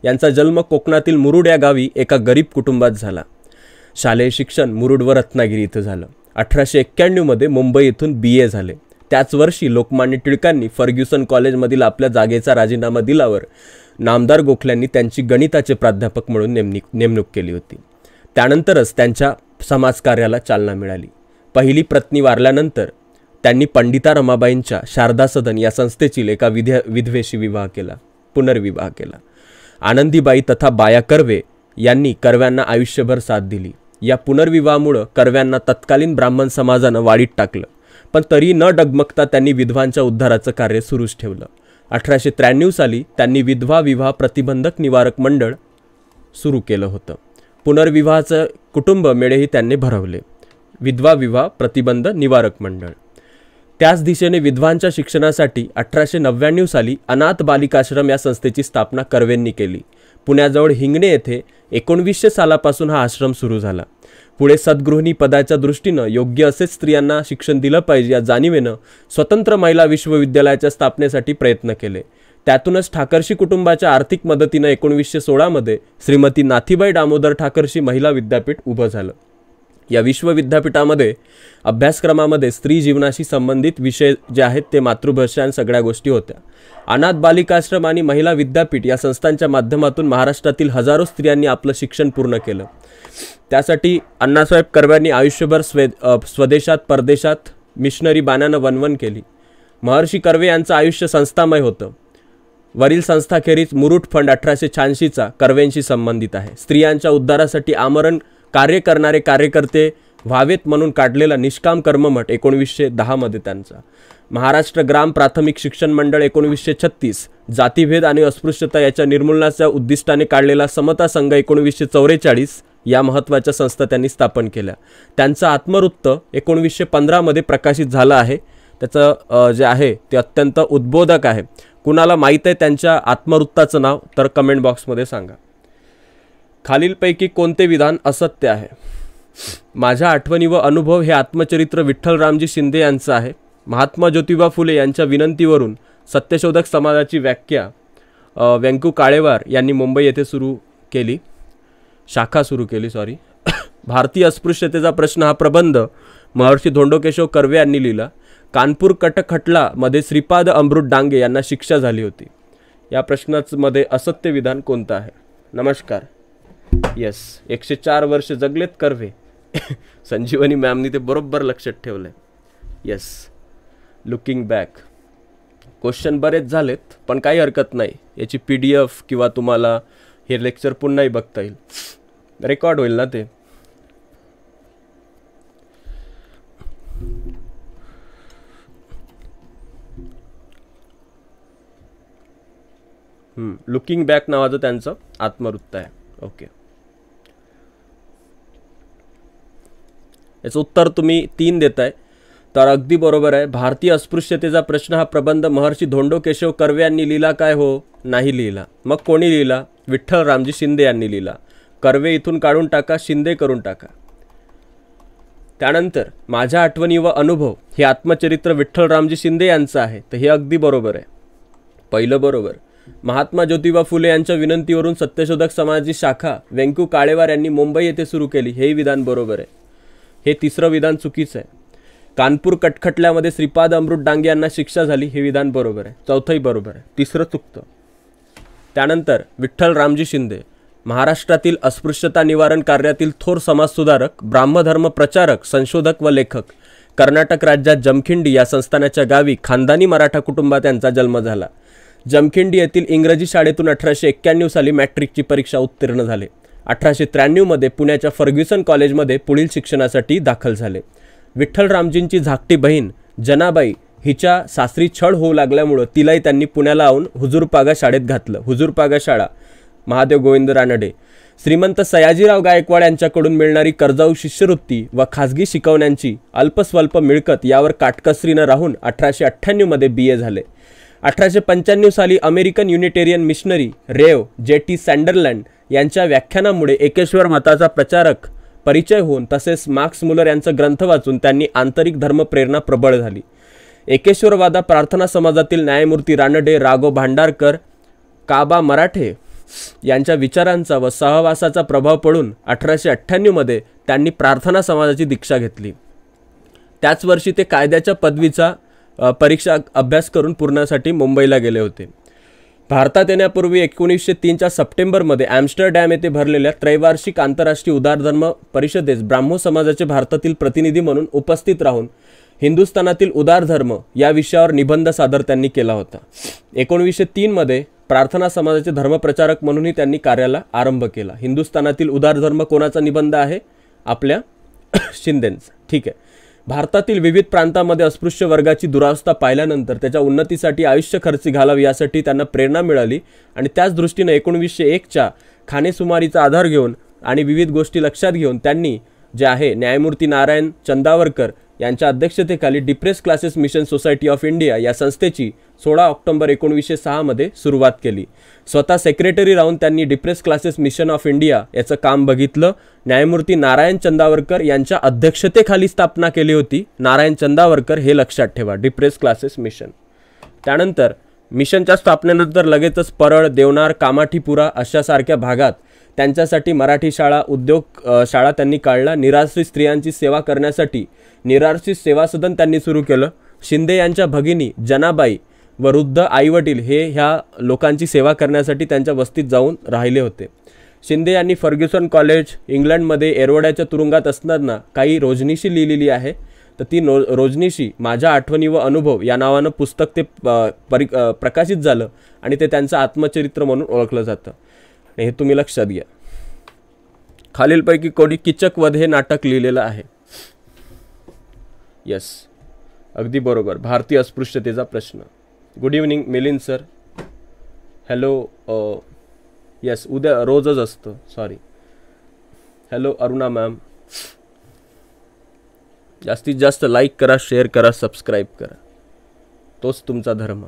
यांचा जन्म कोकणातील मुरुड या गावी एका गरीब कुटुंबात झाला शालेय शिक्षण मुरुड व रत्नागिरी इथं झालं अठराशे एक्क्याण्णवमध्ये मुंबई येथून बी ए झाले त्याच वर्षी लोकमान्य टिळकांनी फर्ग्युसन कॉलेजमधील आपल्या जागेचा राजीनामा दिल्यावर नामदार गोखल्यांनी त्यांची गणिताचे प्राध्यापक म्हणून नेमणी नेमणूक केली होती त्यानंतरच त्यांच्या समाजकार्याला चालना मिळाली पहिली पत्नी वारल्यानंतर त्यांनी पंडिता रमाबाईंच्या शारदा सदन या संस्थेतील एका विध विधवेशी विवाह केला पुनर्विवाह केला आनंदीबाई तथा बाया कर्वे यांनी कर्व्यांना आयुष्यभर साथ दिली या पुनर्विवाहामुळं कर्व्यांना तत्कालीन ब्राह्मण समाजानं वाढीत टाकलं पण तरी न डगमगता त्यांनी विधवांच्या उद्धाराचं कार्य सुरूच ठेवलं अठराशे त्र्याण्णव साली त्यांनी विधवा विवाह प्रतिबंधक निवारक मंडळ सुरू केलं होतं पुनर्विवाहाचं कुटुंब मेळेही त्यांनी भरवले विधवा विवाह प्रतिबंध निवारक मंडळ त्याच दिशेने विधवांच्या शिक्षणासाठी अठराशे नव्याण्णव साली अनाथ बालिकाश्रम या संस्थेची स्थापना कर्वेंनी केली पुण्याजवळ हिंगणे येथे एकोणवीसशे सालापासून हा आश्रम सुरू झाला पुढे सद्गृहिणी पदाच्या दृष्टीनं योग्य असेच स्त्रियांना शिक्षण दिलं पाहिजे या जाणिवेनं स्वतंत्र महिला विश्वविद्यालयाच्या स्थापनेसाठी प्रयत्न केले त्यातूनच ठाकरशी कुटुंबाच्या आर्थिक मदतीनं एकोणवीसशे सोळामध्ये श्रीमती नाथीबाई दामोदर ठाकरशी महिला विद्यापीठ उभं झालं या विश्वविद्यापीठामध्ये अभ्यासक्रमामध्ये स्त्री जीवनाशी संबंधित विषय जे आहेत ते मातृभाषा आणि सगळ्या गोष्टी होत्या अनाथ बालिकाश्रम आणि महिला विद्यापीठ या संस्थांच्या माध्यमातून महाराष्ट्रातील हजारो स्त्रियांनी आपलं शिक्षण पूर्ण केलं त्यासाठी अण्णासाहेब कर्व्यांनी आयुष्यभर स्वे स्वदेशात परदेशात मिशनरी बाण्यानं वनवन केली महर्षी कर्वे यांचं आयुष्य संस्थामय होतं वरील संस्थाखेरीज मुरुट फंड अठराशे शहाऐंशीचा कर्वेंशी संबंधित आहे स्त्रियांच्या उद्धारासाठी आमरण कार्य करणारे कार्यकर्ते व्हावेत म्हणून काढलेला निष्काम कर्ममठ एकोणवीसशे दहामध्ये त्यांचा महाराष्ट्र ग्राम प्राथमिक शिक्षण मंडळ एकोणवीसशे छत्तीस जातीभेद आणि अस्पृश्यता याच्या निर्मूलनाच्या उद्दिष्टाने काढलेला समता संघ एकोणवीसशे चौवेचाळीस या महत्त्वाच्या संस्था त्यांनी स्थापन केल्या त्यांचं आत्मवृत्त एकोणवीसशे पंधरामध्ये प्रकाशित झालं आहे त्याचं जे आहे ते अत्यंत उद्बोधक आहे कुणाला माहीत आहे त्यांच्या आत्मवृत्ताचं नाव तर कमेंट बॉक्समध्ये सांगा खालीलपैकी कोणते विधान असत्य आहे माझ्या आठवणी व अनुभव हे आत्मचरित्र विठ्ठल रामजी शिंदे यांचं आहे महात्मा ज्योतिबा फुले यांच्या विनंतीवरून सत्यशोधक समाजाची व्याख्या व्यंकू काळेवार यांनी मुंबई येथे सुरू केली शाखा सुरू केली सॉरी भारतीय अस्पृश्यतेचा प्रश्न हा प्रबंध महर्षी धोंडोकेशव कर्वे यांनी लिहिला कानपूर कटखटलामध्ये श्रीपाद अमृत डांगे यांना शिक्षा झाली होती या प्रश्नाचमध्ये असत्य विधान कोणतं आहे नमस्कार येस एकशे चार वर्ष जगलेत कर्वे संजीवनी मॅमनी ते बरोबर लक्षात ठेवलं येस लुकिंग बॅक क्वेश्चन बरेच झालेत पण काही हरकत नाही याची पी डी एफ किंवा तुम्हाला हे लेक्चर पुन्हाही बघता येईल रेकॉर्ड होईल ना ते लुकिंग बॅक नावाचं त्यांचं आत्मवृत्त आहे ओके याचं उत्तर तुम्ही तीन देत आहे तर अगदी बरोबर आहे भारतीय अस्पृश्यतेचा प्रश्न हा प्रबंध महर्षी धोंडो केशव कर्वे यांनी लिहिला काय हो नाही लिहिला मग कोणी लिहिला विठ्ठल रामजी शिंदे यांनी लिहिला कर्वे इथून काढून टाका शिंदे करून टाका त्यानंतर माझ्या आठवणी व अनुभव हे आत्मचरित्र विठ्ठल रामजी शिंदे यांचं आहे तर हे अगदी बरोबर आहे पहिलं बरोबर महात्मा ज्योतिबा फुले यांच्या विनंतीवरून सत्यशोधक समाजी शाखा वेंकू काळेवार यांनी मुंबई येथे सुरू केली हेही विधान बरोबर आहे हे तिसरं विधान चुकीचं आहे कानपूर कटखटल्यामध्ये श्रीपाद अमृत डांगे यांना शिक्षा झाली हे विधान बरोबर आहे चौथंही बरोबर आहे तिसरं चुकतं त्यानंतर विठ्ठल रामजी शिंदे महाराष्ट्रातील अस्पृश्यता निवारण कार्यातील थोर समाजसुधारक ब्राह्मधर्म प्रचारक संशोधक व लेखक कर्नाटक राज्यात जमखिंडी या संस्थानाच्या गावी खानदानी मराठा कुटुंबात यांचा जन्म झाला जमखिंडी येथील इंग्रजी शाळेतून अठराशे एक्क्याण्णव साली मॅट्रिकची परीक्षा उत्तीर्ण झाले अठराशे त्र्याण्णवमध्ये पुण्याच्या फर्ग्युसन कॉलेजमध्ये पुढील शिक्षणासाठी दाखल झाले विठ्ठल रामजींची झाकटी बहीण जनाबाई हिच्या सासरी छळ होऊ लागल्यामुळं तिलाही त्यांनी पुण्याला आणून हुजूरपागा शाळेत घातलं हुजूरपागा शाळा महादेव गोविंद रानडे श्रीमंत सयाजीराव गायकवाड यांच्याकडून मिळणारी कर्जाऊ शिष्यवृत्ती व खाजगी शिकवण्यांची अल्पस्वल्प मिळकत यावर काटकसरीनं राहून अठराशे अठ्ठ्याण्णवमध्ये बी ए झाले अठराशे पंच्याण्णव साली अमेरिकन युनिटेरियन मिशनरी रेव जे टी सँडरलँड यांच्या व्याख्यानामुळे एकेश्वर मताचा प्रचारक परिचय होऊन तसेच मार्क्स मुलर यांचा ग्रंथ वाचून त्यांनी आंतरिक धर्मप्रेरणा प्रबळ झाली एकेश्वरवादा प्रार्थना समाजातील न्यायमूर्ती रानडे राघो भांडारकर काबा मराठे यांच्या विचारांचा व सहवासाचा प्रभाव पडून अठराशे अठ्ठ्याण्णवमध्ये त्यांनी प्रार्थना समाजाची दीक्षा घेतली त्याच वर्षी ते कायद्याच्या पदवीचा परीक्षा अभ्यास करून पूर्णासाठी मुंबईला गेले होते भारतात येण्यापूर्वी एकोणीसशे तीनच्या सप्टेंबरमध्ये ॲम्स्टरडॅम येथे भरलेल्या त्रैवार्षिक आंतरराष्ट्रीय उदारधर्म परिषदेस ब्राह्मो समाजाचे भारतातील प्रतिनिधी म्हणून उपस्थित राहून हिंदुस्थानातील उदारधर्म या विषयावर निबंध सादर त्यांनी केला होता एकोणीसशे तीनमध्ये प्रार्थना समाजाचे धर्मप्रचारक म्हणूनही त्यांनी कार्याला आरंभ केला हिंदुस्थानातील उदारधर्म कोणाचा निबंध आहे आपल्या शिंदेंचा ठीक आहे भारतातील विविध प्रांतामध्ये अस्पृश्य वर्गाची दुरावस्था पाहिल्यानंतर त्याच्या उन्नतीसाठी आयुष्य खर्च घालावी यासाठी त्यांना प्रेरणा मिळाली आणि त्याच दृष्टीने एकोणवीसशे एकच्या खाणेसुमारीचा आधार घेऊन आणि विविध गोष्टी लक्षात घेऊन त्यांनी जे आहे न्यायमूर्ती नारायण चंदावरकर यांच्या अध्यक्षतेखाली depressed classes mission society of India या संस्थेची सोळा ऑक्टोंबर एकोणीसशे सहामध्ये सुरुवात केली स्वतः सेक्रेटरी राहून त्यांनी depressed classes mission of India याचं काम बघितलं न्यायमूर्ती नारायण चंदावरकर यांच्या अध्यक्षतेखाली स्थापना केली होती नारायण चंदावरकर हे लक्षात ठेवा डिप्रेस क्लासेस मिशन त्यानंतर मिशनच्या स्थापनेनंतर लगेचच परळ देवनार कामाठीपुरा अशासारख्या भागात त्यांच्यासाठी मराठी शाळा उद्योग शाळा त्यांनी काढला निराश्रित स्त्रियांची सेवा करण्यासाठी निराश्रित सदन त्यांनी सुरू केलं शिंदे यांच्या भगिनी जनाबाई वृद्ध आईवडील हे ह्या लोकांची सेवा करण्यासाठी त्यांच्या वस्तीत जाऊन राहिले होते शिंदे यांनी फर्ग्युसन कॉलेज इंग्लंडमध्ये एरवड्याच्या तुरुंगात असताना काही रोजनीशी लिहिलेली आहे तर ती नो रोजनीशी माझ्या आठवणी व अनुभव या नावानं पुस्तक ते परि प्रकाशित झालं आणि ते त्यांचं आत्मचरित्र म्हणून ओळखलं जातं हे तुम्ही लक्षात घ्या खालीलपैकी कोणी किचकवध हे नाटक लिहिलेलं आहे येस, अगदी बरोबर भारतीय अस्पृश्यतेचा प्रश्न good evening Milin sir hello yes उद्या रोजच असतं सॉरी हॅलो अरुणा मॅम जास्तीत जास्त लाईक करा शेअर करा सबस्क्राईब करा तोच तुमचा धर्म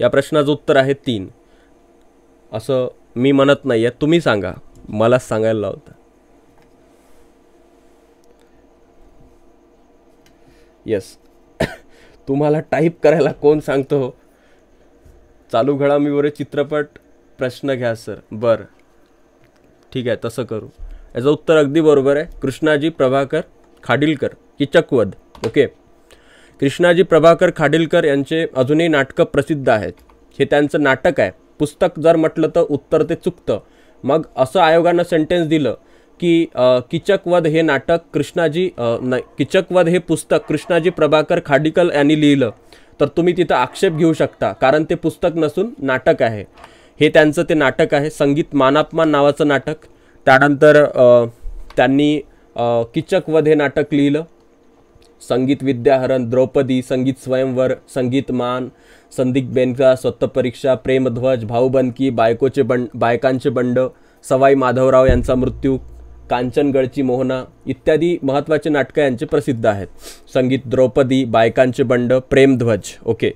या प्रश्नाचं उत्तर आहे तीन असं मी म्हणत नाही आहे तुम्ही सांगा मलाच सांगायला लावता येस तुम्हाला टाईप करायला कोण सांगतो चालू वरे चित्रपट प्रश्न घ्या सर बर ठीक आहे तसं करू याचं उत्तर अगदी बरोबर आहे कृष्णाजी प्रभाकर खाडिलकर की चकवद ओके कृष्णाजी प्रभाकर खाडिलकर यांचे अजूनही नाटकं प्रसिद्ध आहेत हे त्यांचं नाटक आहे पुस्तक जर म्हटलं तर उत्तर ते चुकतं मग असं आयोगानं सेंटेन्स दिलं की किचकवध हे नाटक कृष्णाजी नाही किचकवध हे पुस्तक कृष्णाजी प्रभाकर खाडिकल यांनी लिहिलं तर तुम्ही तिथं आक्षेप घेऊ शकता कारण ते पुस्तक नसून नाटक आहे हे त्यांचं ते नाटक आहे संगीत मानापमान नावाचं नाटक त्यानंतर त्यांनी किचकवध हे नाटक लिहिलं संगीत विद्याहरण द्रौपदी संगीत स्वयंवर संगीत मान संदिग्ध बेनका स्वतःपरीक्षा प्रेमध्वज भाऊबंदकी बायकोचे बंड बायकांचे बंड सवाई माधवराव यांचा मृत्यू कांचनगडची मोहना इत्यादी महत्त्वाचे नाटकं यांचे प्रसिद्ध आहेत संगीत द्रौपदी बायकांचे बंड प्रेमध्वज ओके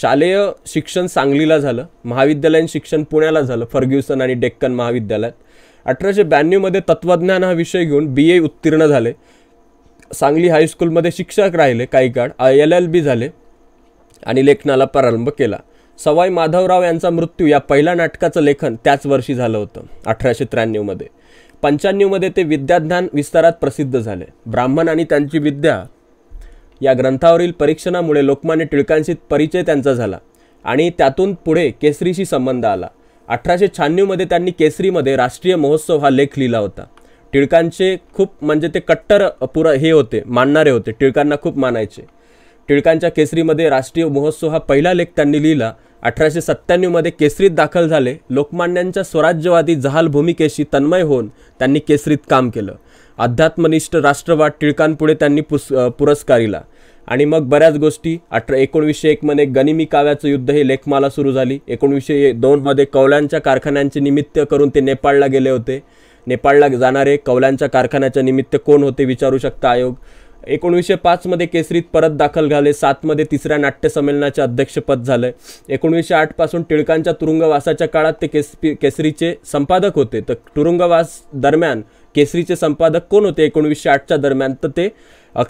शालेय शिक्षण सांगलीला झालं महाविद्यालयीन शिक्षण पुण्याला झालं फर्ग्युसन आणि डेक्कन महाविद्यालयात अठराशे ब्याण्णवमध्ये तत्त्वज्ञान हा विषय घेऊन बी ए उत्तीर्ण झाले सांगली हायस्कूलमध्ये शिक्षक राहिले काही काळ एल एल बी झाले आणि लेखनाला प्रारंभ केला सवाई माधवराव यांचा मृत्यू या पहिल्या नाटकाचं लेखन त्याच वर्षी झालं होतं अठराशे त्र्याण्णवमध्ये पंच्याण्णवमध्ये ते विद्याज्ञान विस्तारात प्रसिद्ध झाले ब्राह्मण आणि त्यांची विद्या या ग्रंथावरील परीक्षणामुळे लोकमान्य टिळकांशी परिचय त्यांचा झाला आणि त्यातून पुढे केसरीशी संबंध आला अठराशे शहाण्णवमध्ये त्यांनी केसरीमध्ये राष्ट्रीय महोत्सव हा लेख लिहिला होता टिळकांचे खूप म्हणजे ते कट्टर पुर हे होते मानणारे होते टिळकांना खूप मानायचे टिळकांच्या केसरीमध्ये राष्ट्रीय महोत्सव हा पहिला लेख त्यांनी लिहिला अठराशे सत्त्याण्णवमध्ये केसरीत दाखल झाले लोकमान्यांच्या स्वराज्यवादी जहाल भूमिकेशी तन्मय होऊन त्यांनी केसरीत काम केलं अध्यात्मनिष्ठ राष्ट्रवाद टिळकांपुढे त्यांनी पुस पुरस्कारिला आणि मग बऱ्याच गोष्टी अठरा एकोणवीसशे एकमध्ये गनिमी काव्याचं युद्ध हे लेखमाला सुरू झाली एकोणवीसशे दोनमध्ये कौलांच्या कारखान्यांचे निमित्त करून ते नेपाळला गेले होते नेपाळला जाणारे कौलांच्या कारखान्याच्या निमित्त कोण होते विचारू शकता आयोग एकोणीसशे पाचमध्ये केसरीत परत दाखल झाले सातमध्ये तिसऱ्या नाट्यसंमेलनाचे अध्यक्षपद झालं एकोणीसशे आठपासून टिळकांच्या तुरुंगवासाच्या काळात ते केसपी केसरीचे संपादक होते तर तुरुंगवास दरम्यान केसरीचे संपादक कोण होते एकोणवीसशे आठच्या दरम्यान तर ते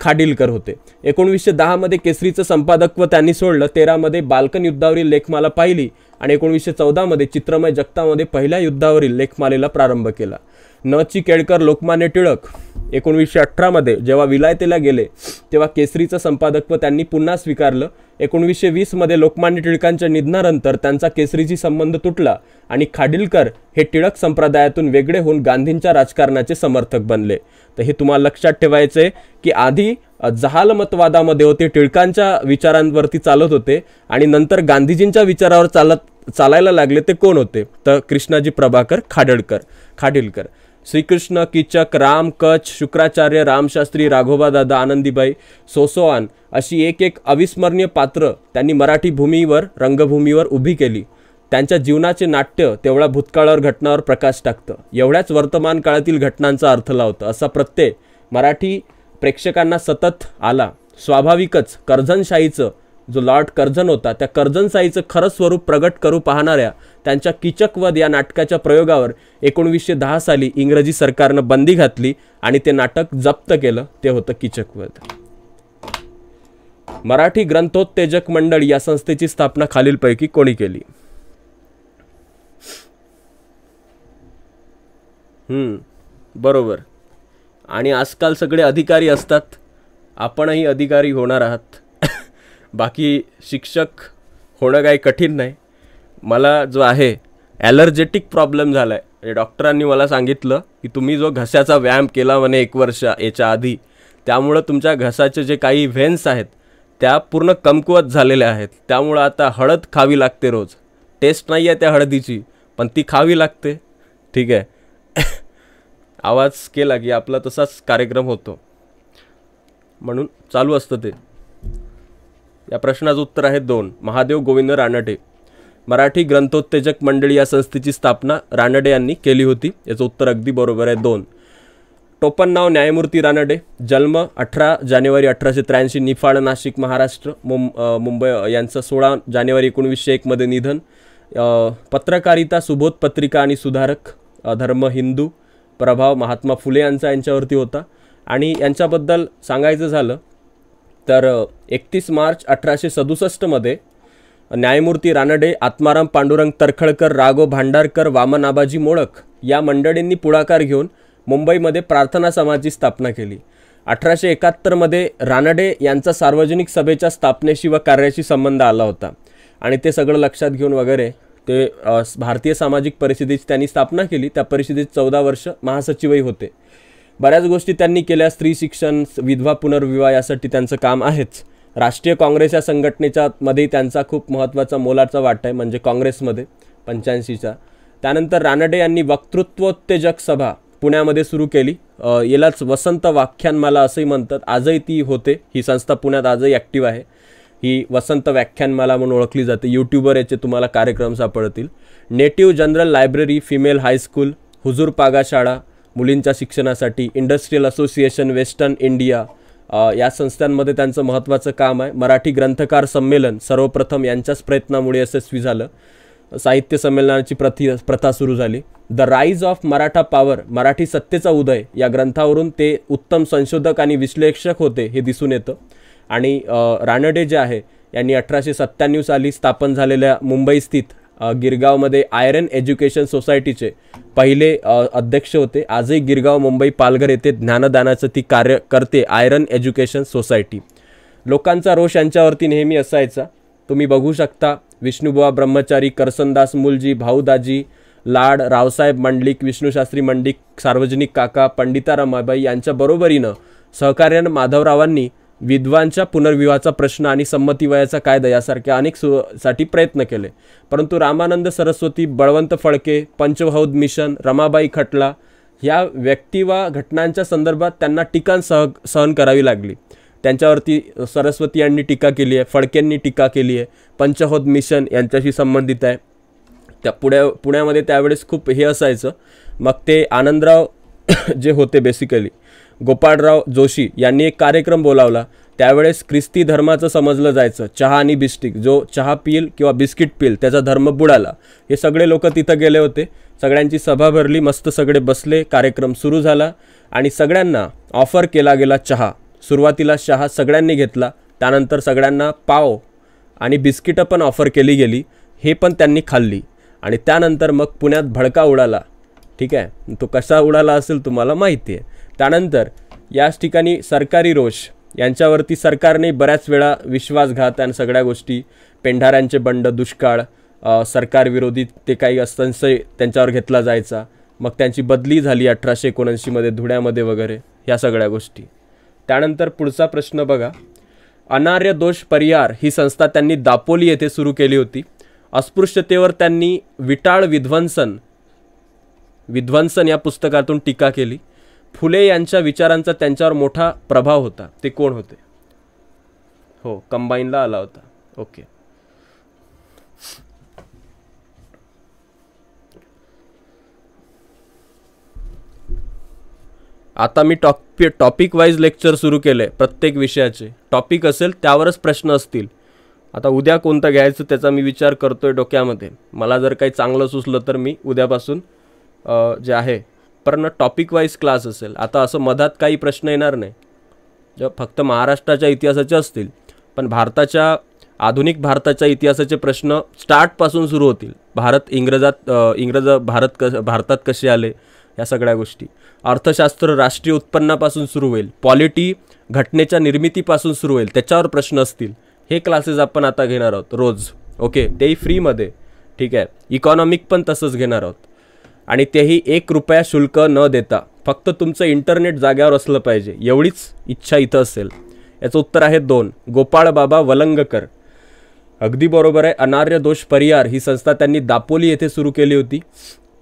खाडिलकर होते एकोणीसशे दहामध्ये केसरीचं संपादकत्व त्यांनी सोडलं तेरामध्ये बाल्कन युद्धावरील लेखमाला पाहिली आणि एकोणीसशे चौदामध्ये चित्रमय जगतामध्ये पहिल्या युद्धावरील लेखमालेला प्रारंभ केला न केळकर लोकमान्य टिळक एकोणवीसशे अठरामध्ये जेव्हा विलायतेला गेले तेव्हा केसरीचं संपादकत्व त्यांनी पुन्हा स्वीकारलं एकोणवीसशे वीसमध्ये लोकमान्य टिळकांच्या निधनानंतर त्यांचा केसरीची संबंध तुटला आणि खाडिलकर हे टिळक संप्रदायातून वेगळे होऊन गांधींच्या राजकारणाचे समर्थक बनले तर हे तुम्हाला लक्षात ठेवायचे की आधी जहालमतवादामध्ये होते टिळकांच्या विचारांवरती चालत होते आणि नंतर गांधीजींच्या विचारावर चालत चालायला लागले ते कोण होते तर कृष्णाजी प्रभाकर खाडळकर खाडिलकर श्रीकृष्ण किचक राम कच्छ शुक्राचार्य रामशास्त्री राघोबादादा आनंदीबाई सोसोआन अशी एक एक अविस्मरणीय पात्र त्यांनी मराठी भूमीवर रंगभूमीवर उभी केली त्यांच्या जीवनाचे नाट्य तेवढ्या भूतकाळावर घटनावर प्रकाश टाकतं एवढ्याच वर्तमान काळातील घटनांचा अर्थ लावतं असा प्रत्यय मराठी प्रेक्षकांना सतत आला स्वाभाविकच कर्जनशाहीचं जो लॉर्ड कर्जन होता त्या कर्जनसाईचं खरं स्वरूप प्रगट करू पाहणाऱ्या त्यांच्या किचकवध या नाटकाच्या प्रयोगावर एकोणवीसशे दहा साली इंग्रजी सरकारनं बंदी घातली आणि ते नाटक जप्त केलं ते होतं किचकवध मराठी ग्रंथोत्तेजक मंडळ या संस्थेची स्थापना खालीलपैकी कोणी केली हम्म बरोबर आणि आजकाल सगळे अधिकारी असतात आपणही अधिकारी होणार आहात बाकी शिक्षक होणं काही कठीण नाही मला जो आहे ॲलर्जेटिक प्रॉब्लेम झाला आहे म्हणजे डॉक्टरांनी मला सांगितलं की तुम्ही जो घशाचा व्यायाम केला म्हणे एक वर्ष याच्या आधी त्यामुळं तुमच्या घसाचे जे काही व्हेन्स आहेत त्या पूर्ण कमकुवत झालेल्या आहेत त्यामुळं आता हळद खावी लागते रोज टेस्ट नाही आहे त्या हळदीची पण ती खावी लागते ठीक आहे आवाज केला की आपला तसाच कार्यक्रम होतो म्हणून चालू असतं ते या प्रश्नाचं उत्तर आहे दोन महादेव गोविंद रानडे मराठी ग्रंथोत्तेजक मंडळी या संस्थेची स्थापना रानडे यांनी केली होती याचं उत्तर अगदी बरोबर आहे दोन टोपण नाव न्यायमूर्ती रानडे जन्म अठरा जानेवारी अठराशे त्र्याऐंशी निफाड नाशिक महाराष्ट्र मुं मुंबई यांचं सोळा जानेवारी एकोणवीसशे एकमध्ये निधन पत्रकारिता सुबोध पत्रिका आणि सुधारक धर्म हिंदू प्रभाव महात्मा फुले यांचा यांच्यावरती होता आणि यांच्याबद्दल सांगायचं झालं तर एकतीस मार्च अठराशे सदुसष्टमध्ये न्यायमूर्ती रानडे आत्माराम पांडुरंग तरखडकर रागो भांडारकर वामन आबाजी मोळक या मंडळींनी पुढाकार घेऊन मुंबईमध्ये प्रार्थना समाजची स्थापना केली अठराशे एकाहत्तरमध्ये रानडे यांचा सार्वजनिक सभेच्या स्थापनेशी व कार्याशी संबंध आला होता आणि ते सगळं लक्षात घेऊन वगैरे ते भारतीय सामाजिक परिषदेची त्यांनी स्थापना केली त्या परिषदेत चौदा वर्ष महासचिवही होते बऱ्याच गोष्टी त्यांनी केल्या स्त्री शिक्षण विधवा पुनर्विवाह यासाठी त्यांचं काम आहेच राष्ट्रीय काँग्रेस या संघटनेच्या मध्ये त्यांचा खूप महत्त्वाचा मोलाचा वाटा आहे म्हणजे काँग्रेसमध्ये पंच्याऐंशीचा त्यानंतर रानडे यांनी वक्तृत्वोत्तेजक सभा पुण्यामध्ये सुरू केली यालाच वसंत व्याख्यानमाला असंही म्हणतात आजही ती होते ही संस्था पुण्यात आजही ॲक्टिव्ह आहे ही वसंत व्याख्यानमाला म्हणून ओळखली जाते यूट्यूबर याचे तुम्हाला कार्यक्रम सापडतील native general library female high school Huzur Paga शाळा मुलींच्या शिक्षणासाठी इंडस्ट्रीयल असोसिएशन वेस्टर्न इंडिया या संस्थांमध्ये त्यांचं महत्त्वाचं काम आहे मराठी ग्रंथकार संमेलन सर्वप्रथम यांच्याच प्रयत्नामुळे यशस्वी झालं साहित्य संमेलनाची प्रथि प्रथा सुरू झाली the rise of Maratha power Marathi सत्तेचा उदय या ग्रंथावरून ते उत्तम संशोधक आणि विश्लेषक होते हे दिसून येतं आणि रानडे जे आहे यांनी अठराशे सत्त्याण्णव साली स्थापन झालेल्या मुंबई स्थित गिरगावमध्ये आयरन एज्युकेशन सोसायटीचे पहिले अध्यक्ष होते आजही गिरगाव मुंबई पालघर येथे ज्ञानदानाचं ती कार्य करते आयरन एज्युकेशन सोसायटी लोकांचा रोष यांच्यावरती नेहमी असायचा तुम्ही बघू शकता विष्णुबुवा ब्रह्मचारी करसनदास मुलजी भाऊदाजी लाड रावसाहेब मंडलिक विष्णूशास्त्री मंडलिक सार्वजनिक काका पंडिता रमाबाई यांच्या बरोबरीनं सहकार्यानं माधवरावांनी विधवांच्या पुनर्विवाहाचा प्रश्न आणि संमती वयाचा कायदा यासारख्या अनेक सु साठी प्रयत्न केले परंतु रामानंद सरस्वती बळवंत फडके पंचहौद मिशन रमाबाई खटला ह्या व्यक्ती वा घटनांच्या संदर्भात त्यांना टीका सह सहन करावी लागली त्यांच्यावरती सरस्वती यांनी टीका केली आहे फडकेंनी टीका केली आहे पंचहौद मिशन यांच्याशी संबंधित आहे त्या पुण्या पुण्यामध्ये त्यावेळेस खूप हे असायचं मग ते आनंदराव जे होते बेसिकली गोपाळराव जोशी यांनी एक कार्यक्रम बोलावला त्यावेळेस ख्रिस्ती धर्माचं समजलं जायचं चहा आणि बिस्टिक जो चहा पिईल किंवा बिस्किट पिईल त्याचा धर्म बुडाला हे सगळे लोक तिथं गेले होते सगळ्यांची सभा भरली मस्त सगळे बसले कार्यक्रम सुरू झाला आणि सगळ्यांना ऑफर केला गेला चहा सुरुवातीला चहा सगळ्यांनी घेतला त्यानंतर सगळ्यांना पाव आणि बिस्किटं पण ऑफर केली गेली हे पण त्यांनी खाल्ली आणि त्यानंतर मग पुण्यात भडका उडाला ठीक आहे तो कसा उडाला असेल तुम्हाला माहिती आहे त्यानंतर याच ठिकाणी सरकारी रोष यांच्यावरती सरकारने बऱ्याच वेळा विश्वासघात आणि सगळ्या गोष्टी पेंढाऱ्यांचे बंड दुष्काळ सरकारविरोधी ते काही संशय त्यांच्यावर घेतला जायचा मग त्यांची बदली झाली अठराशे एकोणऐंशीमध्ये धुळ्यामध्ये वगैरे ह्या सगळ्या गोष्टी त्यानंतर पुढचा प्रश्न बघा अनार्य दोष परिहार ही संस्था त्यांनी दापोली येथे सुरू केली होती अस्पृश्यतेवर त्यांनी विटाळ विध्वंसन विध्वंसन या पुस्तकातून टीका केली फुले यांच्या विचारांचा त्यांच्यावर मोठा प्रभाव होता ते कोण होते हो कंबाईनला आला होता ओके आता मी टॉप टॉपिक वाईज लेक्चर सुरू केले प्रत्येक विषयाचे टॉपिक असेल त्यावरच प्रश्न असतील आता उद्या कोणतं घ्यायचं त्याचा मी विचार करतोय डोक्यामध्ये मला जर काही चांगलं सुचलं तर मी उद्यापासून जे आहे पण टॉपिक वाईज क्लास असेल आता असं मधात काही प्रश्न येणार नाही फक्त महाराष्ट्राच्या इतिहासाचे असतील पण भारताच्या आधुनिक भारताच्या इतिहासाचे प्रश्न स्टार्टपासून सुरू होतील भारत इंग्रजात इंग्रज भारत कस भारतात कसे आले या सगळ्या गोष्टी अर्थशास्त्र राष्ट्रीय उत्पन्नापासून सुरू होईल पॉलिटी घटनेच्या निर्मितीपासून सुरू होईल त्याच्यावर प्रश्न असतील हे क्लासेस आपण आता घेणार आहोत रोज ओके तेही फ्रीमध्ये ठीक आहे इकॉनॉमिक पण तसंच घेणार आहोत आणि तेही एक रुपया शुल्क न देता फक्त तुमचं इंटरनेट जाग्यावर असलं पाहिजे एवढीच इच्छा इथं असेल याचं उत्तर आहे दोन गोपाळबाबा वलंगकर अगदी बरोबर आहे अनार्य दोष परिहार ही संस्था त्यांनी दापोली येथे सुरू केली होती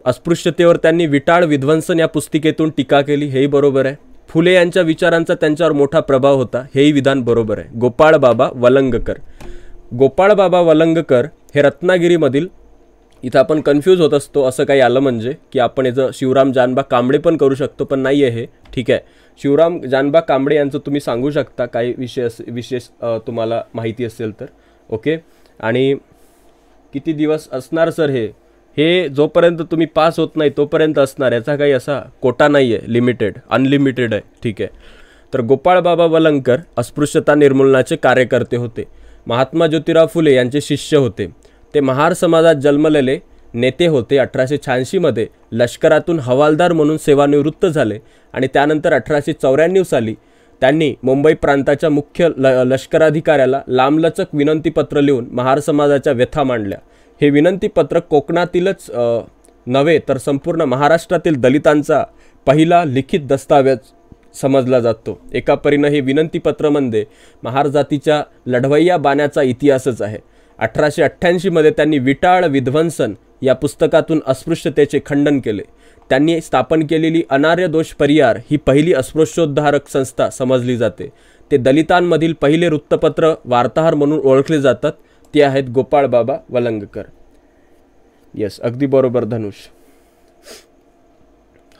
अस्पृश्यतेवर त्यांनी विटाळ विध्वंसन या पुस्तिकेतून टीका केली हेही बरोबर आहे फुले यांच्या विचारांचा त्यांच्यावर मोठा प्रभाव होता हेही विधान बरोबर आहे गोपाळबाबा वलंगकर गोपाळबाबा वलंगकर हे रत्नागिरीमधील इथं आपण कन्फ्यूज होत असतो असं काही आलं म्हणजे की आपण याचं शिवराम जानबा कांबळे पण करू शकतो पण नाही आहे हे ठीक आहे शिवराम जानबा कांबळे यांचं तुम्ही सांगू शकता काही विशेष विशेष तुम्हाला माहिती असेल तर ओके आणि किती दिवस असणार सर हे हे जोपर्यंत तुम्ही पास होत नाही तोपर्यंत असणार याचा काही असा कोटा नाही आहे लिमिटेड अनलिमिटेड आहे ठीक आहे तर गोपाळबाबा वलंकर अस्पृश्यता निर्मूलनाचे कार्यकर्ते होते महात्मा ज्योतिराव फुले यांचे शिष्य होते ते महार समाजात जन्मलेले नेते होते अठराशे शहाऐंशीमध्ये लष्करातून हवालदार म्हणून सेवानिवृत्त झाले आणि त्यानंतर अठराशे चौऱ्याण्णव साली त्यांनी मुंबई प्रांताच्या मुख्य ल लष्कराधिकाऱ्याला लांबलचक विनंतीपत्र लिहून महार समाजाच्या व्यथा मांडल्या हे विनंतीपत्र कोकणातीलच नव्हे तर संपूर्ण महाराष्ट्रातील दलितांचा पहिला लिखित दस्तावेज समजला जातो एकापरीनं हे विनंतीपत्र म्हणजे महार जातीच्या लढवय्या बाण्याचा इतिहासच आहे अठराशे अठ्ठ्याऐंशीमध्ये त्यांनी विटाळ विध्वंसन या पुस्तकातून अस्पृश्यतेचे खंडन केले त्यांनी स्थापन केलेली अनार्य दोष परियार ही पहिली अस्पृश्योद्धारक संस्था समजली जाते ते दलितांमधील पहिले वृत्तपत्र वार्ताहर म्हणून ओळखले जातात ते आहेत गोपाळ बाबा वलंगकर येस अगदी बरोबर धनुष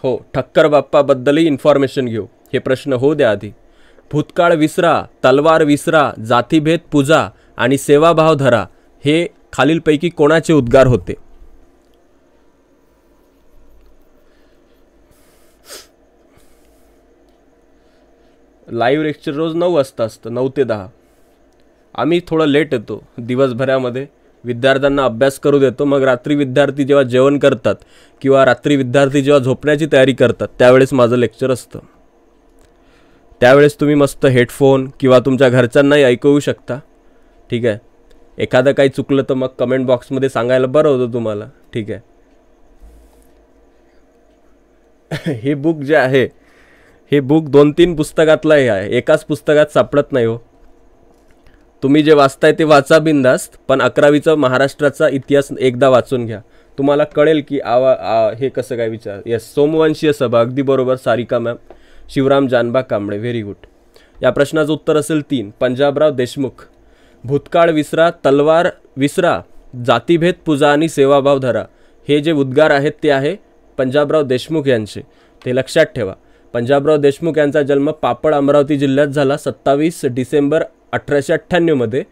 हो ठक्कर बाप्पाबद्दलही इन्फॉर्मेशन घेऊ हे प्रश्न होऊ द्या आधी भूतकाळ विसरा तलवार विसरा जातीभेद पूजा आणि सेवाभाव धरा हे खालीलपैकी कोणाचे उद्गार होते लाईव्ह लेक्चर रोज नऊ वाजता असतं नऊ ते दहा आम्ही थोडं लेट येतो दिवसभरामध्ये विद्यार्थ्यांना अभ्यास करू देतो मग रात्री विद्यार्थी जेव्हा जेवण करतात किंवा रात्री विद्यार्थी जेव्हा झोपण्याची तयारी करतात त्यावेळेस माझं लेक्चर असतं त्यावेळेस तुम्ही मस्त हेडफोन किंवा तुमच्या घरच्यांनाही ऐकवू शकता ठीक आहे एखादं काही चुकलं तर मग कमेंट बॉक्समध्ये सांगायला बरं होतं तुम्हाला ठीक आहे हे बुक जे आहे हे बुक दोन तीन पुस्तकातलं हे आहे एकाच पुस्तकात सापडत नाही हो तुम्ही जे वाचताय ते वाचा बिंदास्त पण अकरावीचा महाराष्ट्राचा इतिहास एकदा वाचून घ्या तुम्हाला कळेल की आवा आ, हे कसं काय विचार येस सोमवंशीय सभा अगदी बरोबर सारिका मॅम शिवराम जानबा कांबळे व्हेरी गुड या प्रश्नाचं उत्तर असेल तीन पंजाबराव देशमुख भूतकाळ विसरा तलवार विसरा जातीभेद पूजा आणि सेवाभाव धरा हे जे उद्गार आहेत ते आहे पंजाबराव देशमुख यांचे ते लक्षात ठेवा पंजाबराव देशमुख यांचा जन्म पापड अमरावती जिल्ह्यात झाला सत्तावीस डिसेंबर अठराशे अठ्ठ्याण्णवमध्ये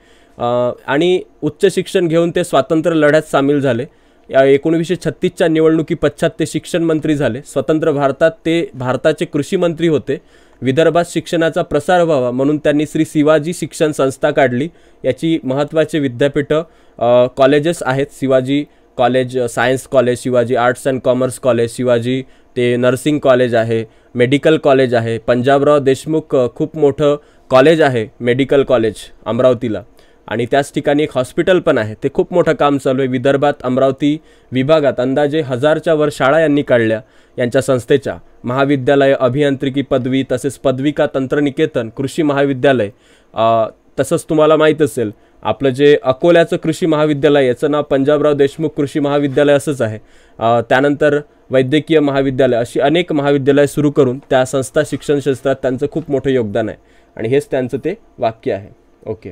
आणि उच्च शिक्षण घेऊन ते स्वातंत्र्य लढ्यात सामील झाले या एकोणीसशे छत्तीसच्या निवडणुकीपश्चात ते शिक्षण मंत्री झाले स्वतंत्र भारतात ते भारताचे कृषी मंत्री होते विदर्भात शिक्षणाचा प्रसार व्हावा म्हणून त्यांनी श्री शिवाजी शिक्षण संस्था काढली याची महत्त्वाचे विद्यापीठं कॉलेजेस आहेत Shivaji college science college Shivaji arts and commerce college Shivaji ते नर्सिंग कॉलेज आहे मेडिकल कॉलेज आहे पंजाबराव देशमुख खूप मोठं कॉलेज आहे मेडिकल कॉलेज अमरावतीला आणि त्याच ठिकाणी एक हॉस्पिटल पण आहे ते खूप मोठं काम चालू आहे विदर्भात अमरावती विभागात अंदाजे हजारच्या वर शाळा यांनी काढल्या यांच्या संस्थेच्या महाविद्यालय अभियांत्रिकी पदवी तसेच पदविका तंत्रनिकेतन कृषी महाविद्यालय तसंच तुम्हाला माहीत असेल आपलं जे अकोल्याचं कृषी महाविद्यालय याचं नाव पंजाबराव देशमुख कृषी महाविद्यालय असंच आहे त्यानंतर वैद्यकीय महाविद्यालय अशी अनेक महाविद्यालय सुरू करून त्या संस्था शिक्षण क्षेत्रात त्यांचं खूप मोठं योगदान आहे आणि हेच त्यांचं ते वाक्य आहे ओके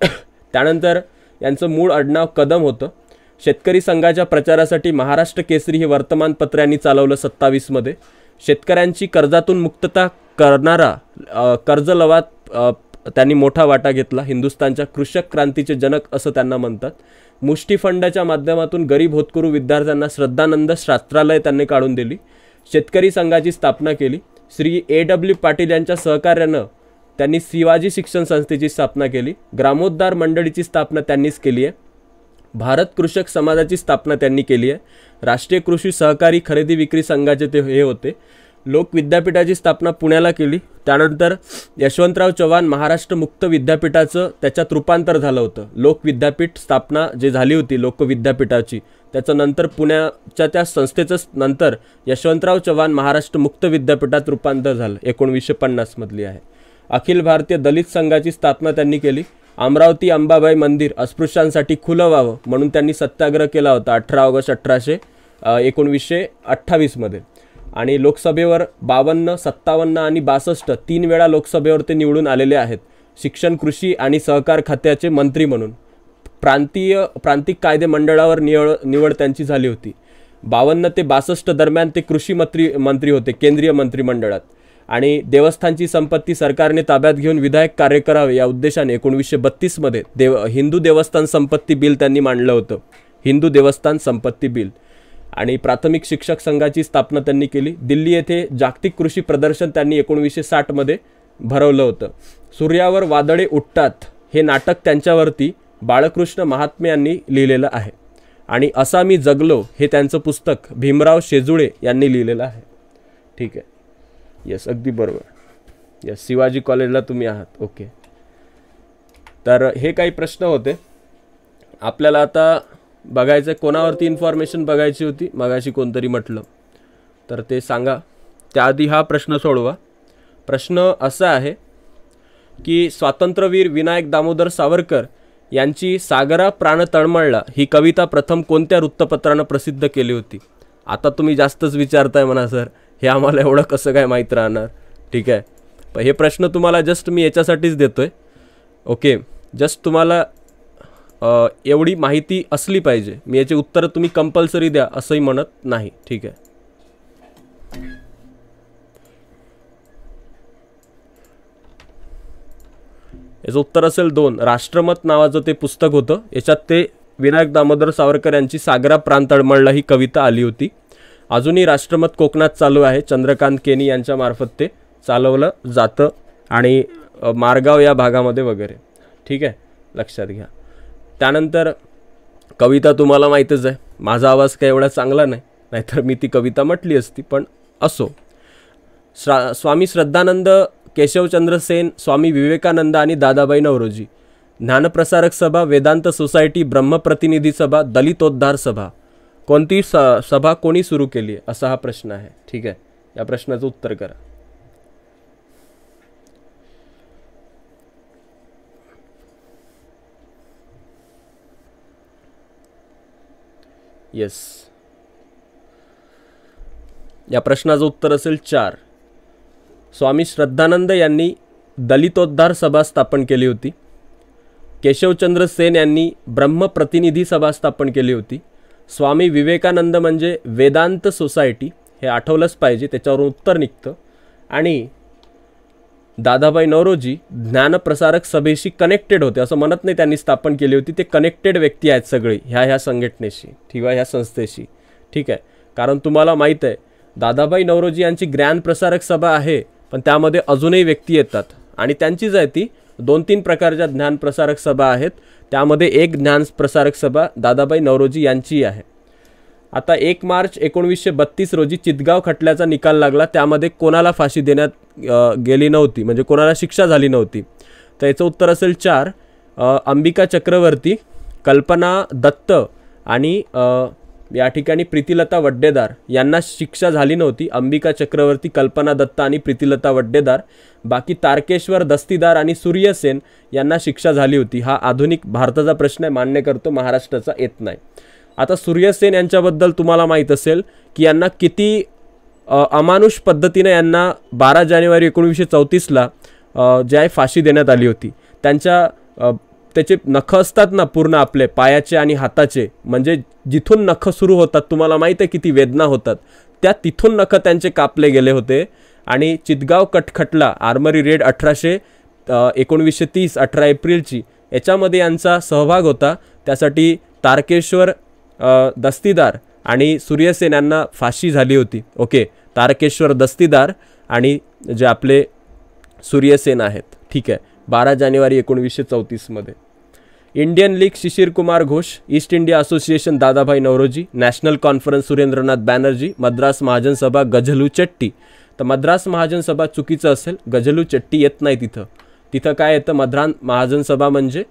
त्यानंतर यांचं मूळ अडनाव कदम होतं शेतकरी संघाच्या प्रचारासाठी महाराष्ट्र केसरी हे वर्तमानपत्र यांनी चालवलं सत्तावीसमध्ये शेतकऱ्यांची कर्जातून मुक्तता करणारा कर्जलवात त्यांनी मोठा वाटा घेतला हिंदुस्थानच्या कृषक क्रांतीचे जनक असं त्यांना म्हणतात मुष्टी फंडाच्या माध्यमातून गरीब होतकुरू विद्यार्थ्यांना श्रद्धानंद शास्त्रालय त्यांनी काढून दिली शेतकरी संघाची स्थापना केली श्री ए डब्ल्यू पाटील यांच्या सहकार्यानं त्यांनी शिवाजी शिक्षण संस्थेची स्थापना केली ग्रामोद्धार मंडळीची स्थापना त्यांनीच केली आहे भारत कृषक समाजाची स्थापना त्यांनी केली आहे राष्ट्रीय कृषी सहकारी खरेदी विक्री संघाचे ते हे होते लोक विद्यापीठाची स्थापना पुण्याला केली त्यानंतर यशवंतराव चव्हाण महाराष्ट्र मुक्त विद्यापीठाचं त्याच्यात रूपांतर झालं होतं लोक विद्यापीठ स्थापना जे झाली होती लोक विद्यापीठाची त्याचं नंतर पुण्याच्या त्या संस्थेचं नंतर यशवंतराव चव्हाण महाराष्ट्र मुक्त विद्यापीठात रूपांतर झालं एकोणवीसशे पन्नासमधली आहे अखिल भारतीय दलित संघाची स्थापना त्यांनी केली अमरावती अंबाबाई मंदिर अस्पृश्यांसाठी खुलं व्हावं म्हणून त्यांनी सत्याग्रह केला होता अठरा ऑगस्ट अठराशे एकोणवीसशे अठ्ठावीसमध्ये आणि लोकसभेवर बावन्न सत्तावन्न आणि बासष्ट तीन वेळा लोकसभेवर ते निवडून आलेले आहेत शिक्षण कृषी आणि सहकार खात्याचे मंत्री म्हणून प्रांतीय प्रांतिक कायदे मंडळावर निवड निवड त्यांची झाली होती बावन्न ते बासष्ट दरम्यान ते कृषी मंत्री मंत्री होते केंद्रीय मंत्रिमंडळात आणि देवस्थानची संपत्ती सरकारने ताब्यात घेऊन विधायक कार्य करावे या उद्देशाने एकोणीसशे बत्तीसमध्ये देव हिंदू देवस्थान संपत्ती बिल त्यांनी मांडलं होतं हिंदू देवस्थान संपत्ती बिल आणि प्राथमिक शिक्षक संघाची स्थापना त्यांनी केली दिल्ली येथे जागतिक कृषी प्रदर्शन त्यांनी एकोणीसशे साठमध्ये भरवलं होतं सूर्यावर वादळे उठतात हे नाटक त्यांच्यावरती बाळकृष्ण महात्मे यांनी लिहिलेलं आहे आणि असा मी जगलो हे त्यांचं पुस्तक भीमराव शेजुळे यांनी लिहिलेलं आहे ठीक आहे येस अगदी बरोबर येस शिवाजी कॉलेजला तुम्ही आहात ओके तर हे काही प्रश्न होते आपल्याला आता बघायचं कोणावरती इन्फॉर्मेशन बघायची होती मगाशी कोणतरी म्हटलं तर ते सांगा त्याआधी हा प्रश्न सोडवा प्रश्न असा आहे की स्वातंत्र्यवीर विनायक दामोदर सावरकर यांची सागरा प्राण तळमळला ही कविता प्रथम कोणत्या वृत्तपत्रानं प्रसिद्ध केली होती आता तुम्ही जास्तच विचारताय म्हणा सर हे आम्हाला एवढं कसं काय माहीत राहणार ठीक आहे पण हे प्रश्न तुम्हाला जस्ट मी याच्यासाठीच देतो आहे ओके जस्ट तुम्हाला एवढी माहिती असली पाहिजे मी याचे उत्तर तुम्ही कंपल्सरी द्या असंही म्हणत नाही ठीक आहे याचं उत्तर असेल दोन राष्ट्रमत नावाचं ते पुस्तक होतं याच्यात ते विनायक दामोदर सावरकर यांची सागरा प्रांत अडमळला ही कविता आली होती अजूनही राष्ट्रमत कोकणात चालू आहे चंद्रकांत केनी यांच्यामार्फत ते चालवलं जातं आणि मारगाव या भागामध्ये वगैरे ठीक आहे लक्षात घ्या त्यानंतर कविता तुम्हाला माहीतच आहे माझा आवाज काही एवढा चांगला नाही नाहीतर मी ती कविता म्हटली असती पण असो श्रा स्वामी श्रद्धानंद केशवचंद्र सेन स्वामी विवेकानंद आणि दादाबाई नवरोजी ज्ञानप्रसारक सभा वेदांत सोसायटी ब्रह्मप्रतिनिधी सभा दलितोद्धार सभा कोणती स सभा कोणी सुरू केली असा हा प्रश्न आहे ठीक आहे या प्रश्नाचं उत्तर करा येस या प्रश्नाचं उत्तर असेल चार स्वामी श्रद्धानंद यांनी दलितोद्धार सभा स्थापन केली होती केशवचंद्र सेन यांनी ब्रह्मप्रतिनिधी सभा स्थापन केली होती स्वामी विवेकानंद म्हणजे वेदांत सोसायटी हे आठवलंच पाहिजे त्याच्यावरून उत्तर निघतं आणि दादाबाई नवरोजी ज्ञानप्रसारक सभेशी कनेक्टेड होते असं म्हणत नाही त्यांनी स्थापन केली होती ते कनेक्टेड व्यक्ती आहेत सगळी ह्या ह्या संघटनेशी किंवा ह्या संस्थेशी ठीक आहे कारण तुम्हाला माहीत आहे दादाबाई नवरोजी यांची ज्ञानप्रसारक सभा आहे पण त्यामध्ये अजूनही व्यक्ती येतात आणि त्यांचीच आहे ती दोन तीन प्रकारच्या ज्ञानप्रसारक सभा आहेत त्यामध्ये एक ज्ञान प्रसारक सभा दादाबाई नवरोजी यांचीही आहे आता एक मार्च एकोणीसशे बत्तीस रोजी चितगाव खटल्याचा निकाल लागला त्यामध्ये कोणाला फाशी देण्यात गेली नव्हती म्हणजे कोणाला शिक्षा झाली नव्हती तर याचं उत्तर असेल चार अंबिका चक्रवर्ती कल्पना दत्त आणि या ठिकाणी प्रीतिलता वड्डेदार यांना शिक्षा झाली नव्हती अंबिका चक्रवर्ती कल्पना दत्ता आणि प्रीतिलता वड्डेदार बाकी तारकेश्वर दस्तीदार आणि सूर्यसेन यांना शिक्षा झाली होती हा आधुनिक भारताचा प्रश्न आहे मान्य करतो महाराष्ट्राचा येत नाही आता सूर्यसेन यांच्याबद्दल तुम्हाला माहीत असेल की यांना किती अमानुष पद्धतीने यांना बारा जानेवारी एकोणीसशे चौतीसला आहे फाशी देण्यात आली होती त्यांच्या त्याचे नखं असतात ना पूर्ण आपले पायाचे आणि हाताचे म्हणजे जिथून नख सुरू होतात तुम्हाला माहीत आहे किती वेदना होतात त्या तिथून नख त्यांचे कापले गेले होते आणि चितगाव कटखटला आर्मरी रेड अठराशे एकोणवीसशे तीस अठरा एप्रिलची याच्यामध्ये यांचा सहभाग होता त्यासाठी तारकेश्वर दस्तीदार आणि सूर्यसेन यांना फाशी झाली होती ओके तारकेश्वर दस्तीदार आणि जे आपले सूर्यसेन आहेत ठीक आहे बारा जानेवारी एकोणीसशे चौतीसमध्ये Indian league Shishir Kumar Ghosh East India association Dadabhai Naoroji national conference Surendranath Banerjee Madras Mahajan Sabha Gazulu चट्टी तर मद्रास महाजन सभा चुकीचं असेल गझलू चट्टी येत नाही तिथं तिथं काय येतं मद्रान महाजन सभा म्हणजे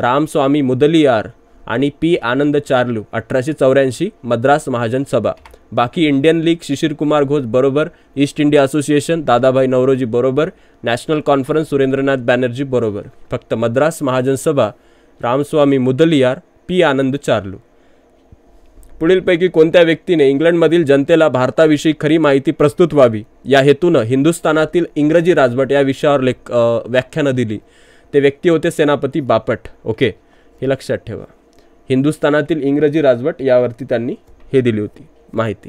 रामस्वामी मुदलियार आणि पी आनंद चार्लू अठराशे चौऱ्याऐंशी मद्रास महाजन सभा बाकी इंडियन लीग शिशिरकुमार घोष बरोबर East India association Dadabhai Naoroji बरोबर नॅशनल कॉन्फरन्स सुरेंद्रनाथ बॅनर्जी बरोबर फक्त मद्रास महाजन सभा रामस्वामी मुदलियार पी आनंद चार्लू पुढीलपैकी कोणत्या व्यक्तीने इंग्लंडमधील जनतेला भारताविषयी खरी माहिती प्रस्तुत व्हावी या हेतूनं हिंदुस्थानातील इंग्रजी राजवट या विषयावर लेख व्याख्यानं दिली ते व्यक्ती होते सेनापती बापट ओके हे लक्षात ठेवा हिंदुस्थानातील इंग्रजी राजवट यावरती त्यांनी हे दिली होती माहिती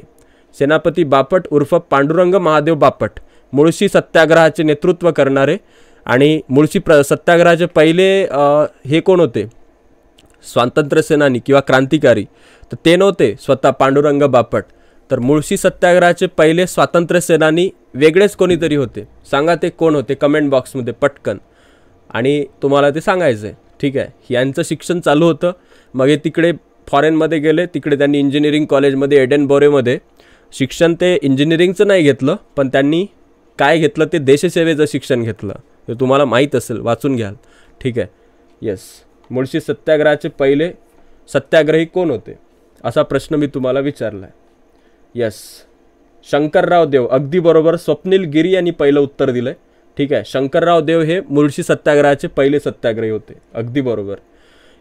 सेनापती बापट उर्फ पांडुरंग महादेव बापट मुळशी सत्याग्रहाचे नेतृत्व करणारे आणि मुळशी प्र सत्याग्रहाचे पहिले हे कोण होते स्वातंत्र्य सेनानी किंवा क्रांतिकारी तर ते नव्हते स्वतः पांडुरंग बापट तर मुळशी सत्याग्रहाचे पहिले स्वातंत्र्य सेनानी वेगळेच कोणीतरी होते सांगा ते कोण होते कमेंट बॉक्समध्ये पटकन आणि तुम्हाला ते सांगायचं आहे ठीक आहे यांचं शिक्षण चालू होतं मग हे तिकडे फॉरेनमध्ये गेले तिकडे त्यांनी इंजिनिअरिंग कॉलेजमध्ये एडेन बोरेमध्ये शिक्षण ते इंजिनिअरिंगचं नाही घेतलं पण त्यांनी काय घेतलं ते देशसेवेचं शिक्षण घेतलं हे तुम्हाला माहीत असेल वाचून घ्याल ठीक आहे येस मुळशी सत्याग्रहाचे पहिले सत्याग्रही कोण होते असा प्रश्न मी तुम्हाला विचारला आहे येस शंकरराव देव अगदी बरोबर स्वप्नील गिरी यांनी पहिलं उत्तर दिलं ठीक आहे शंकरराव देव हे मुळशी सत्याग्रहाचे पहिले सत्याग्रही होते अगदी बरोबर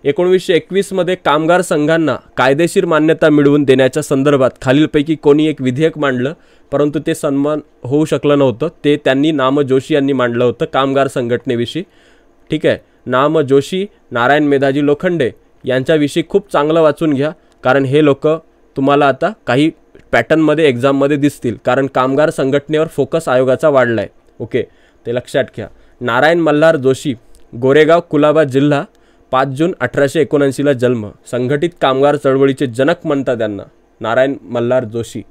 एकोणीसशे एकवीसमध्ये कामगार संघांना कायदेशीर मान्यता मिळवून देण्याच्या संदर्भात खालीलपैकी कोणी एक विधेयक मांडलं परंतु ते सन्मान होऊ शकलं नव्हतं ते त्यांनी नाम जोशी यांनी मांडलं होतं कामगार संघटनेविषयी ठीक आहे नाम जोशी नारायण मेधाजी लोखंडे यांच्याविषयी खूप चांगलं वाचून घ्या कारण हे लोक तुम्हाला आता काही पॅटर्नमध्ये एक्झाममध्ये दिसतील कारण कामगार संघटनेवर फोकस आयोगाचा वाढला आहे ओके ते लक्षात घ्या नारायण मल्हार जोशी गोरेगाव कुलाबा जिल्हा पाच जून अठराशे एकोणऐंशीला जन्म संघटित कामगार चळवळीचे जनक म्हणतात त्यांना नारायण मल्हार जोशी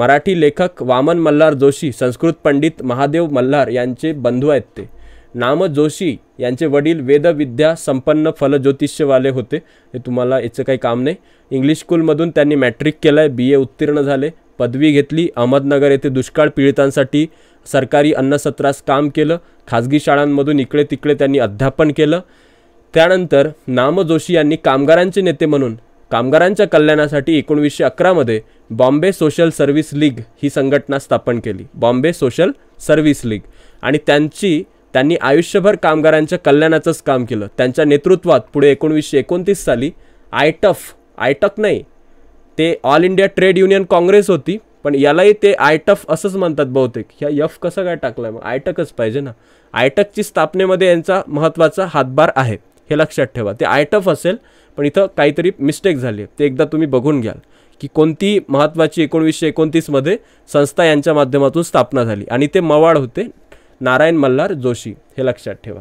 मराठी लेखक वामन मल्हार जोशी संस्कृत पंडित महादेव मल्हार यांचे बंधू आहेत ते नाम जोशी यांचे वडील वेदविद्या संपन्न फलज्योतिष्यवाले होते हे तुम्हाला याचं काही काम नाही इंग्लिश स्कूलमधून त्यांनी मॅट्रिक केलं आहे बी ए उत्तीर्ण झाले पदवी घेतली अहमदनगर येथे दुष्काळ पीडितांसाठी सरकारी अन्नसत्रास काम केलं खाजगी शाळांमधून इकडे तिकडे त्यांनी अध्यापन केलं त्यानंतर नामजोशी यांनी कामगारांचे नेते म्हणून कामगारांच्या कल्याणासाठी एकोणवीसशे अकरामध्ये बॉम्बे सोशल सर्व्हिस लीग ही संघटना स्थापन केली बॉम्बे सोशल सर्व्हिस लीग आणि त्यांची त्यांनी आयुष्यभर कामगारांच्या कल्याणाचंच काम केलं त्यांच्या नेतृत्वात पुढे एकोणीसशे एकोणतीस साली आयटफ आयटक नाही ते all India trade union congress होती पण यालाही ते आयटफ असंच म्हणतात बहुतेक ह्या यफ कसं काय टाकलं मग आयटकच पाहिजे ना आयटकची स्थापनेमध्ये यांचा महत्त्वाचा हातभार आहे हे लक्षात ठेवा ते आयटफ असेल पण इथं काहीतरी मिस्टेक झाली ते एकदा तुम्ही बघून घ्याल की कोणती महत्त्वाची एकोणवीसशे एकोणतीसमध्ये संस्था यांच्या माध्यमातून स्थापना झाली आणि ते मवाड होते नारायण मल्हार जोशी हे लक्षात ठेवा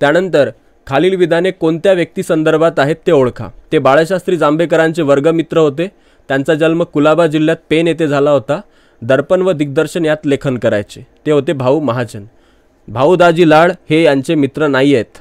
त्यानंतर खालील विधाने कोणत्या व्यक्तीसंदर्भात आहेत ते ओळखा ते बाळशास्त्री जांभेकरांचे वर्गमित्र होते त्यांचा जन्म कुलाबा जिल्ह्यात पेन येथे झाला होता दर्पण व दिग्दर्शन यात लेखन करायचे ते होते भाऊ महाजन भाऊ दाजी लाड हे यांचे मित्र नाही आहेत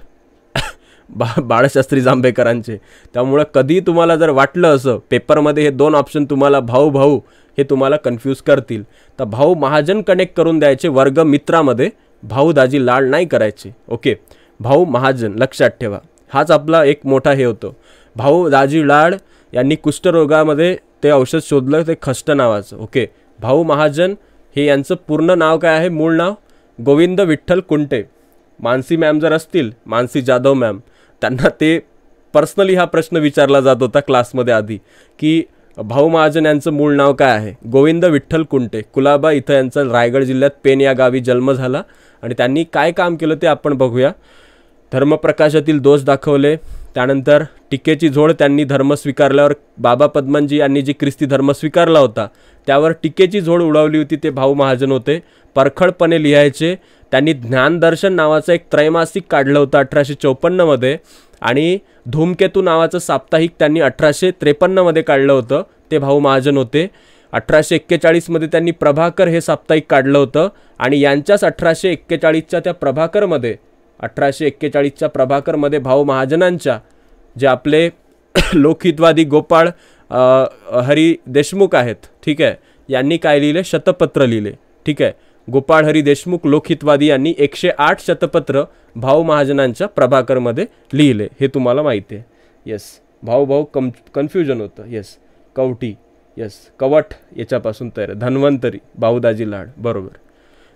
बा बाळशास्त्री जांभेकरांचे त्यामुळं कधी तुम्हाला जर वाटलं असं पेपरमध्ये हे दोन ऑप्शन तुम्हाला भाऊ भाऊ हे तुम्हाला कन्फ्यूज करतील तर भाऊ महाजन कनेक्ट करून द्यायचे वर्ग मित्रामध्ये भाऊ दाजी लाड नाही करायचे ओके भाऊ महाजन लक्षात ठेवा हाच आपला एक मोठा हे होतो भाऊ दाजी लाड यांनी कुष्ठरोगामध्ये ते औषध शोधलं ते खष्ट नावाचं ओके भाऊ महाजन हे यांचं पूर्ण नाव काय आहे मूळ नाव गोविंद विठ्ठल कुंटे मानसी मॅम जर असतील मानसी जाधव मॅम त्यांना ते पर्सनली हा प्रश्न विचारला जात होता क्लासमध्ये आधी की भाऊ महाजन यांचं मूळ नाव काय आहे गोविंद विठ्ठल कुंटे कुलाबा इथं यांचा रायगड जिल्ह्यात पेन या गावी जन्म झाला आणि त्यांनी काय काम केलं ते आपण बघूया धर्मप्रकाशातील दोष दाखवले त्यानंतर टीकेची झोड त्यांनी धर्म स्वीकारल्यावर बाबा पद्मनजी यांनी जी ख्रिस्ती धर्म स्वीकारला होता त्यावर टीकेची झोड उडवली होती ते भाऊ महाजन होते परखडपणे लिहायचे त्यांनी ज्ञानदर्शन नावाचं एक त्रैमासिक काढलं होतं अठराशे चौपन्नमध्ये आणि धूमकेतू नावाचं साप्ताहिक त्यांनी अठराशे त्रेपन्नमध्ये काढलं होतं ते भाऊ महाजन होते अठराशे एक्केचाळीसमध्ये त्यांनी प्रभाकर हे साप्ताहिक काढलं होतं आणि यांच्याच अठराशे एक्केचाळीसच्या त्या प्रभाकरमध्ये अठराशे एक्केचाळीसच्या प्रभाकरमध्ये भाऊ महाजनांच्या जे आपले लोकहितवादी गोपाळ हरी देशमुख आहेत ठीक आहे यांनी काय लिहिले शतपत्र लिहिले ठीक आहे गोपाळहरी देशमुख लोकहितवादी यांनी एकशे आठ शतपत्र भाऊ महाजनांच्या प्रभाकरमध्ये लिहिले हे तुम्हाला माहिती आहे येस भाऊ भाऊ कम कन्फ्युजन होतं येस कवटी येस कवट याच्यापासून तयार धन्वंतरी भाऊदाजी लाड बरोबर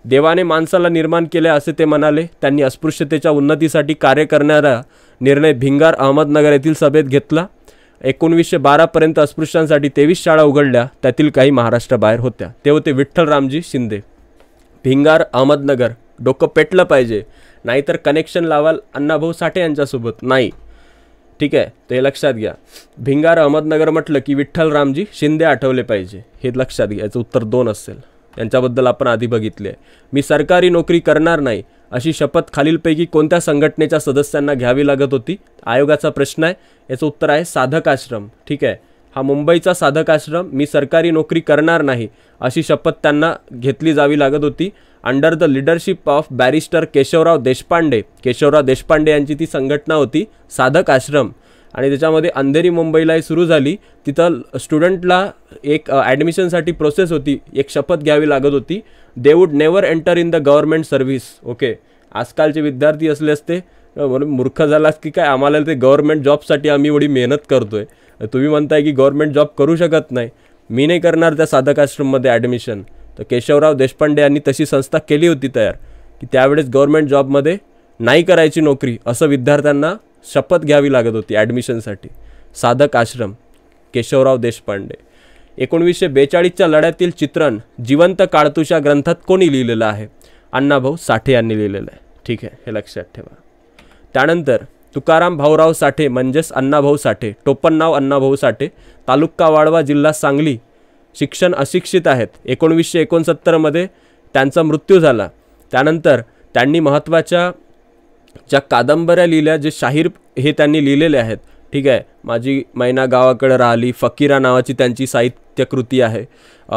देवाने माणसाला निर्माण केले असे ते म्हणाले त्यांनी अस्पृश्यतेच्या उन्नतीसाठी कार्य करणारा निर्णय भिंगार अहमदनगर येथील सभेत घेतला एकोणवीसशे बारापर्यंत अस्पृश्यांसाठी तेवीस शाळा उघडल्या त्यातील काही महाराष्ट्राबाहेर होत्या ते होते विठ्ठल रामजी शिंदे भिंगार अहमदनगर डोकं पेटलं पाहिजे नाहीतर कनेक्शन लावाल अण्णाभाऊ साठे यांच्यासोबत नाही ठीक आहे ते लक्षात घ्या भिंगार अहमदनगर म्हटलं की विठ्ठल रामजी शिंदे आठवले पाहिजे हे लक्षात घ्या याचं उत्तर दोन असेल यांच्याबद्दल आपण आधी बघितले आहे मी सरकारी नोकरी करणार नाही अशी शपथ खालीलपैकी कोणत्या संघटनेच्या सदस्यांना घ्यावी लागत होती आयोगाचा प्रश्न आहे याचं उत्तर आहे साधक आश्रम ठीक आहे हा मुंबईचा साधक आश्रम मी सरकारी नोकरी करणार नाही अशी शपथ त्यांना घेतली जावी लागत होती under the leadership of barrister Keshavrao Deshpande Keshavrao Deshpande यांची ती संघटना होती साधक आश्रम आणि त्याच्यामध्ये अंधेरी मुंबईलाही सुरू झाली तिथं स्टुडंटला एक ॲडमिशनसाठी प्रोसेस होती एक शपथ घ्यावी लागत होती they would never enter in the government service okay आजकालचे विद्यार्थी असले असते म्हणून मूर्ख झालास की काय आम्हाला ते गव्हर्मेंट जॉबसाठी आम्ही एवढी मेहनत करतो आहे तुम्ही म्हणताय की गव्हर्मेंट जॉब करू शकत नाही मी नाही करणार त्या साधक आश्रममध्ये ॲडमिशन तर केशवराव देशपांडे यांनी तशी संस्था केली होती तयार की त्यावेळेस गव्हर्मेंट जॉबमध्ये नाही करायची नोकरी असं विद्यार्थ्यांना शपथ घ्यावी लागत होती ॲडमिशनसाठी साधक आश्रम केशवराव देशपांडे एकोणीसशे बेचाळीसच्या लढ्यातील चित्रण जिवंत काळतुशा ग्रंथात कोणी लिहिलेलं आहे अण्णाभाऊ साठे यांनी लिहिलेलं आहे ठीक आहे हे लक्षात ठेवा त्यानंतर तुकाराम भाऊराव साठे म्हणजेच अण्णाभाऊ साठे टोपण नाव अण्णाभाऊ साठे तालुका वाडवा जिल्हा सांगली शिक्षण अशिक्षित आहेत एकोणवीसशे एकोणसत्तरमध्ये त्यांचा मृत्यू झाला त्यानंतर त्यांनी महत्त्वाच्या ज्या कादंबऱ्या लिहिल्या जे शाहीर हे त्यांनी लिहिलेले आहेत ठीक आहे माझी मैना गावाकडे राहिली फकीरा नावाची त्यांची साहित्यकृती आहे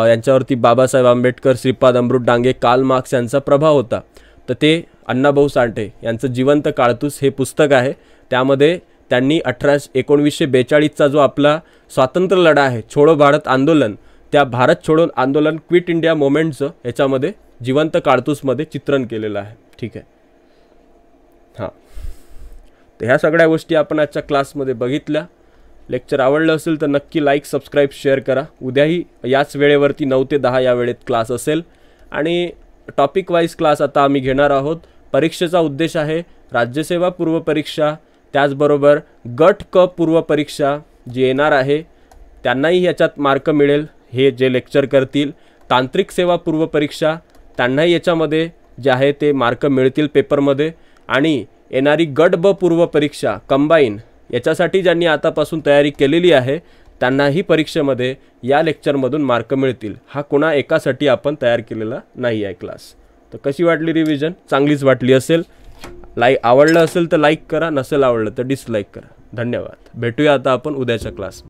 यांच्यावरती बाबासाहेब आंबेडकर श्रीपाद अमृत डांगे काल मार्क्स यांचा प्रभाव होता तर ते अण्णाभाऊ साठे यांचं जिवंत काळतूस हे पुस्तक आहे त्यामध्ये त्यांनी अठराशे एकोणवीसशे बेचाळीसचा जो आपला स्वातंत्र्य लढा आहे छोडो भारत आंदोलन त्या भारत छोडो आंदोलन क्विट इंडिया मोमेंटचं याच्यामध्ये जिवंत काळतूसमध्ये चित्रण केलेलं आहे ठीक आहे हां तर ह्या सगळ्या गोष्टी आपण आजच्या क्लासमध्ये बघितल्या लेक्चर आवडलं असेल तर नक्की लाईक सबस्क्राईब शेअर करा उद्याही याच वेळेवरती नऊ ते दहा या वेळेत क्लास असेल आणि टॉपिक वाईज क्लास आता आम्ही घेणार आहोत परीक्षेचा उद्देश आहे राज्यसेवा पूर्वपरीक्षा त्याचबरोबर गट क पूर्वपरीक्षा जी येणार आहे त्यांनाही याच्यात मार्क मिळेल हे जे लेक्चर करतील तांत्रिक सेवा पूर्वपरीक्षा त्यांनाही याच्यामध्ये जे आहे ते मार्क मिळतील पेपरमध्ये आणि येणारी गट ब पूर्वपरीक्षा कंबाईन याच्यासाठी ज्यांनी आतापासून तयारी केलेली आहे त्यांनाही परीक्षेमध्ये या लेक्चरमधून मार्क मिळतील हा कुणा एकासाठी आपण तयार केलेला नाही आहे क्लास तर कशी वाटली रिव्हिजन चांगलीच वाटली असेल लाईक आवडलं असेल तर लाईक करा नसेल आवडलं तर डिसलाईक करा धन्यवाद भेटूया आता आपण उद्याच्या क्लास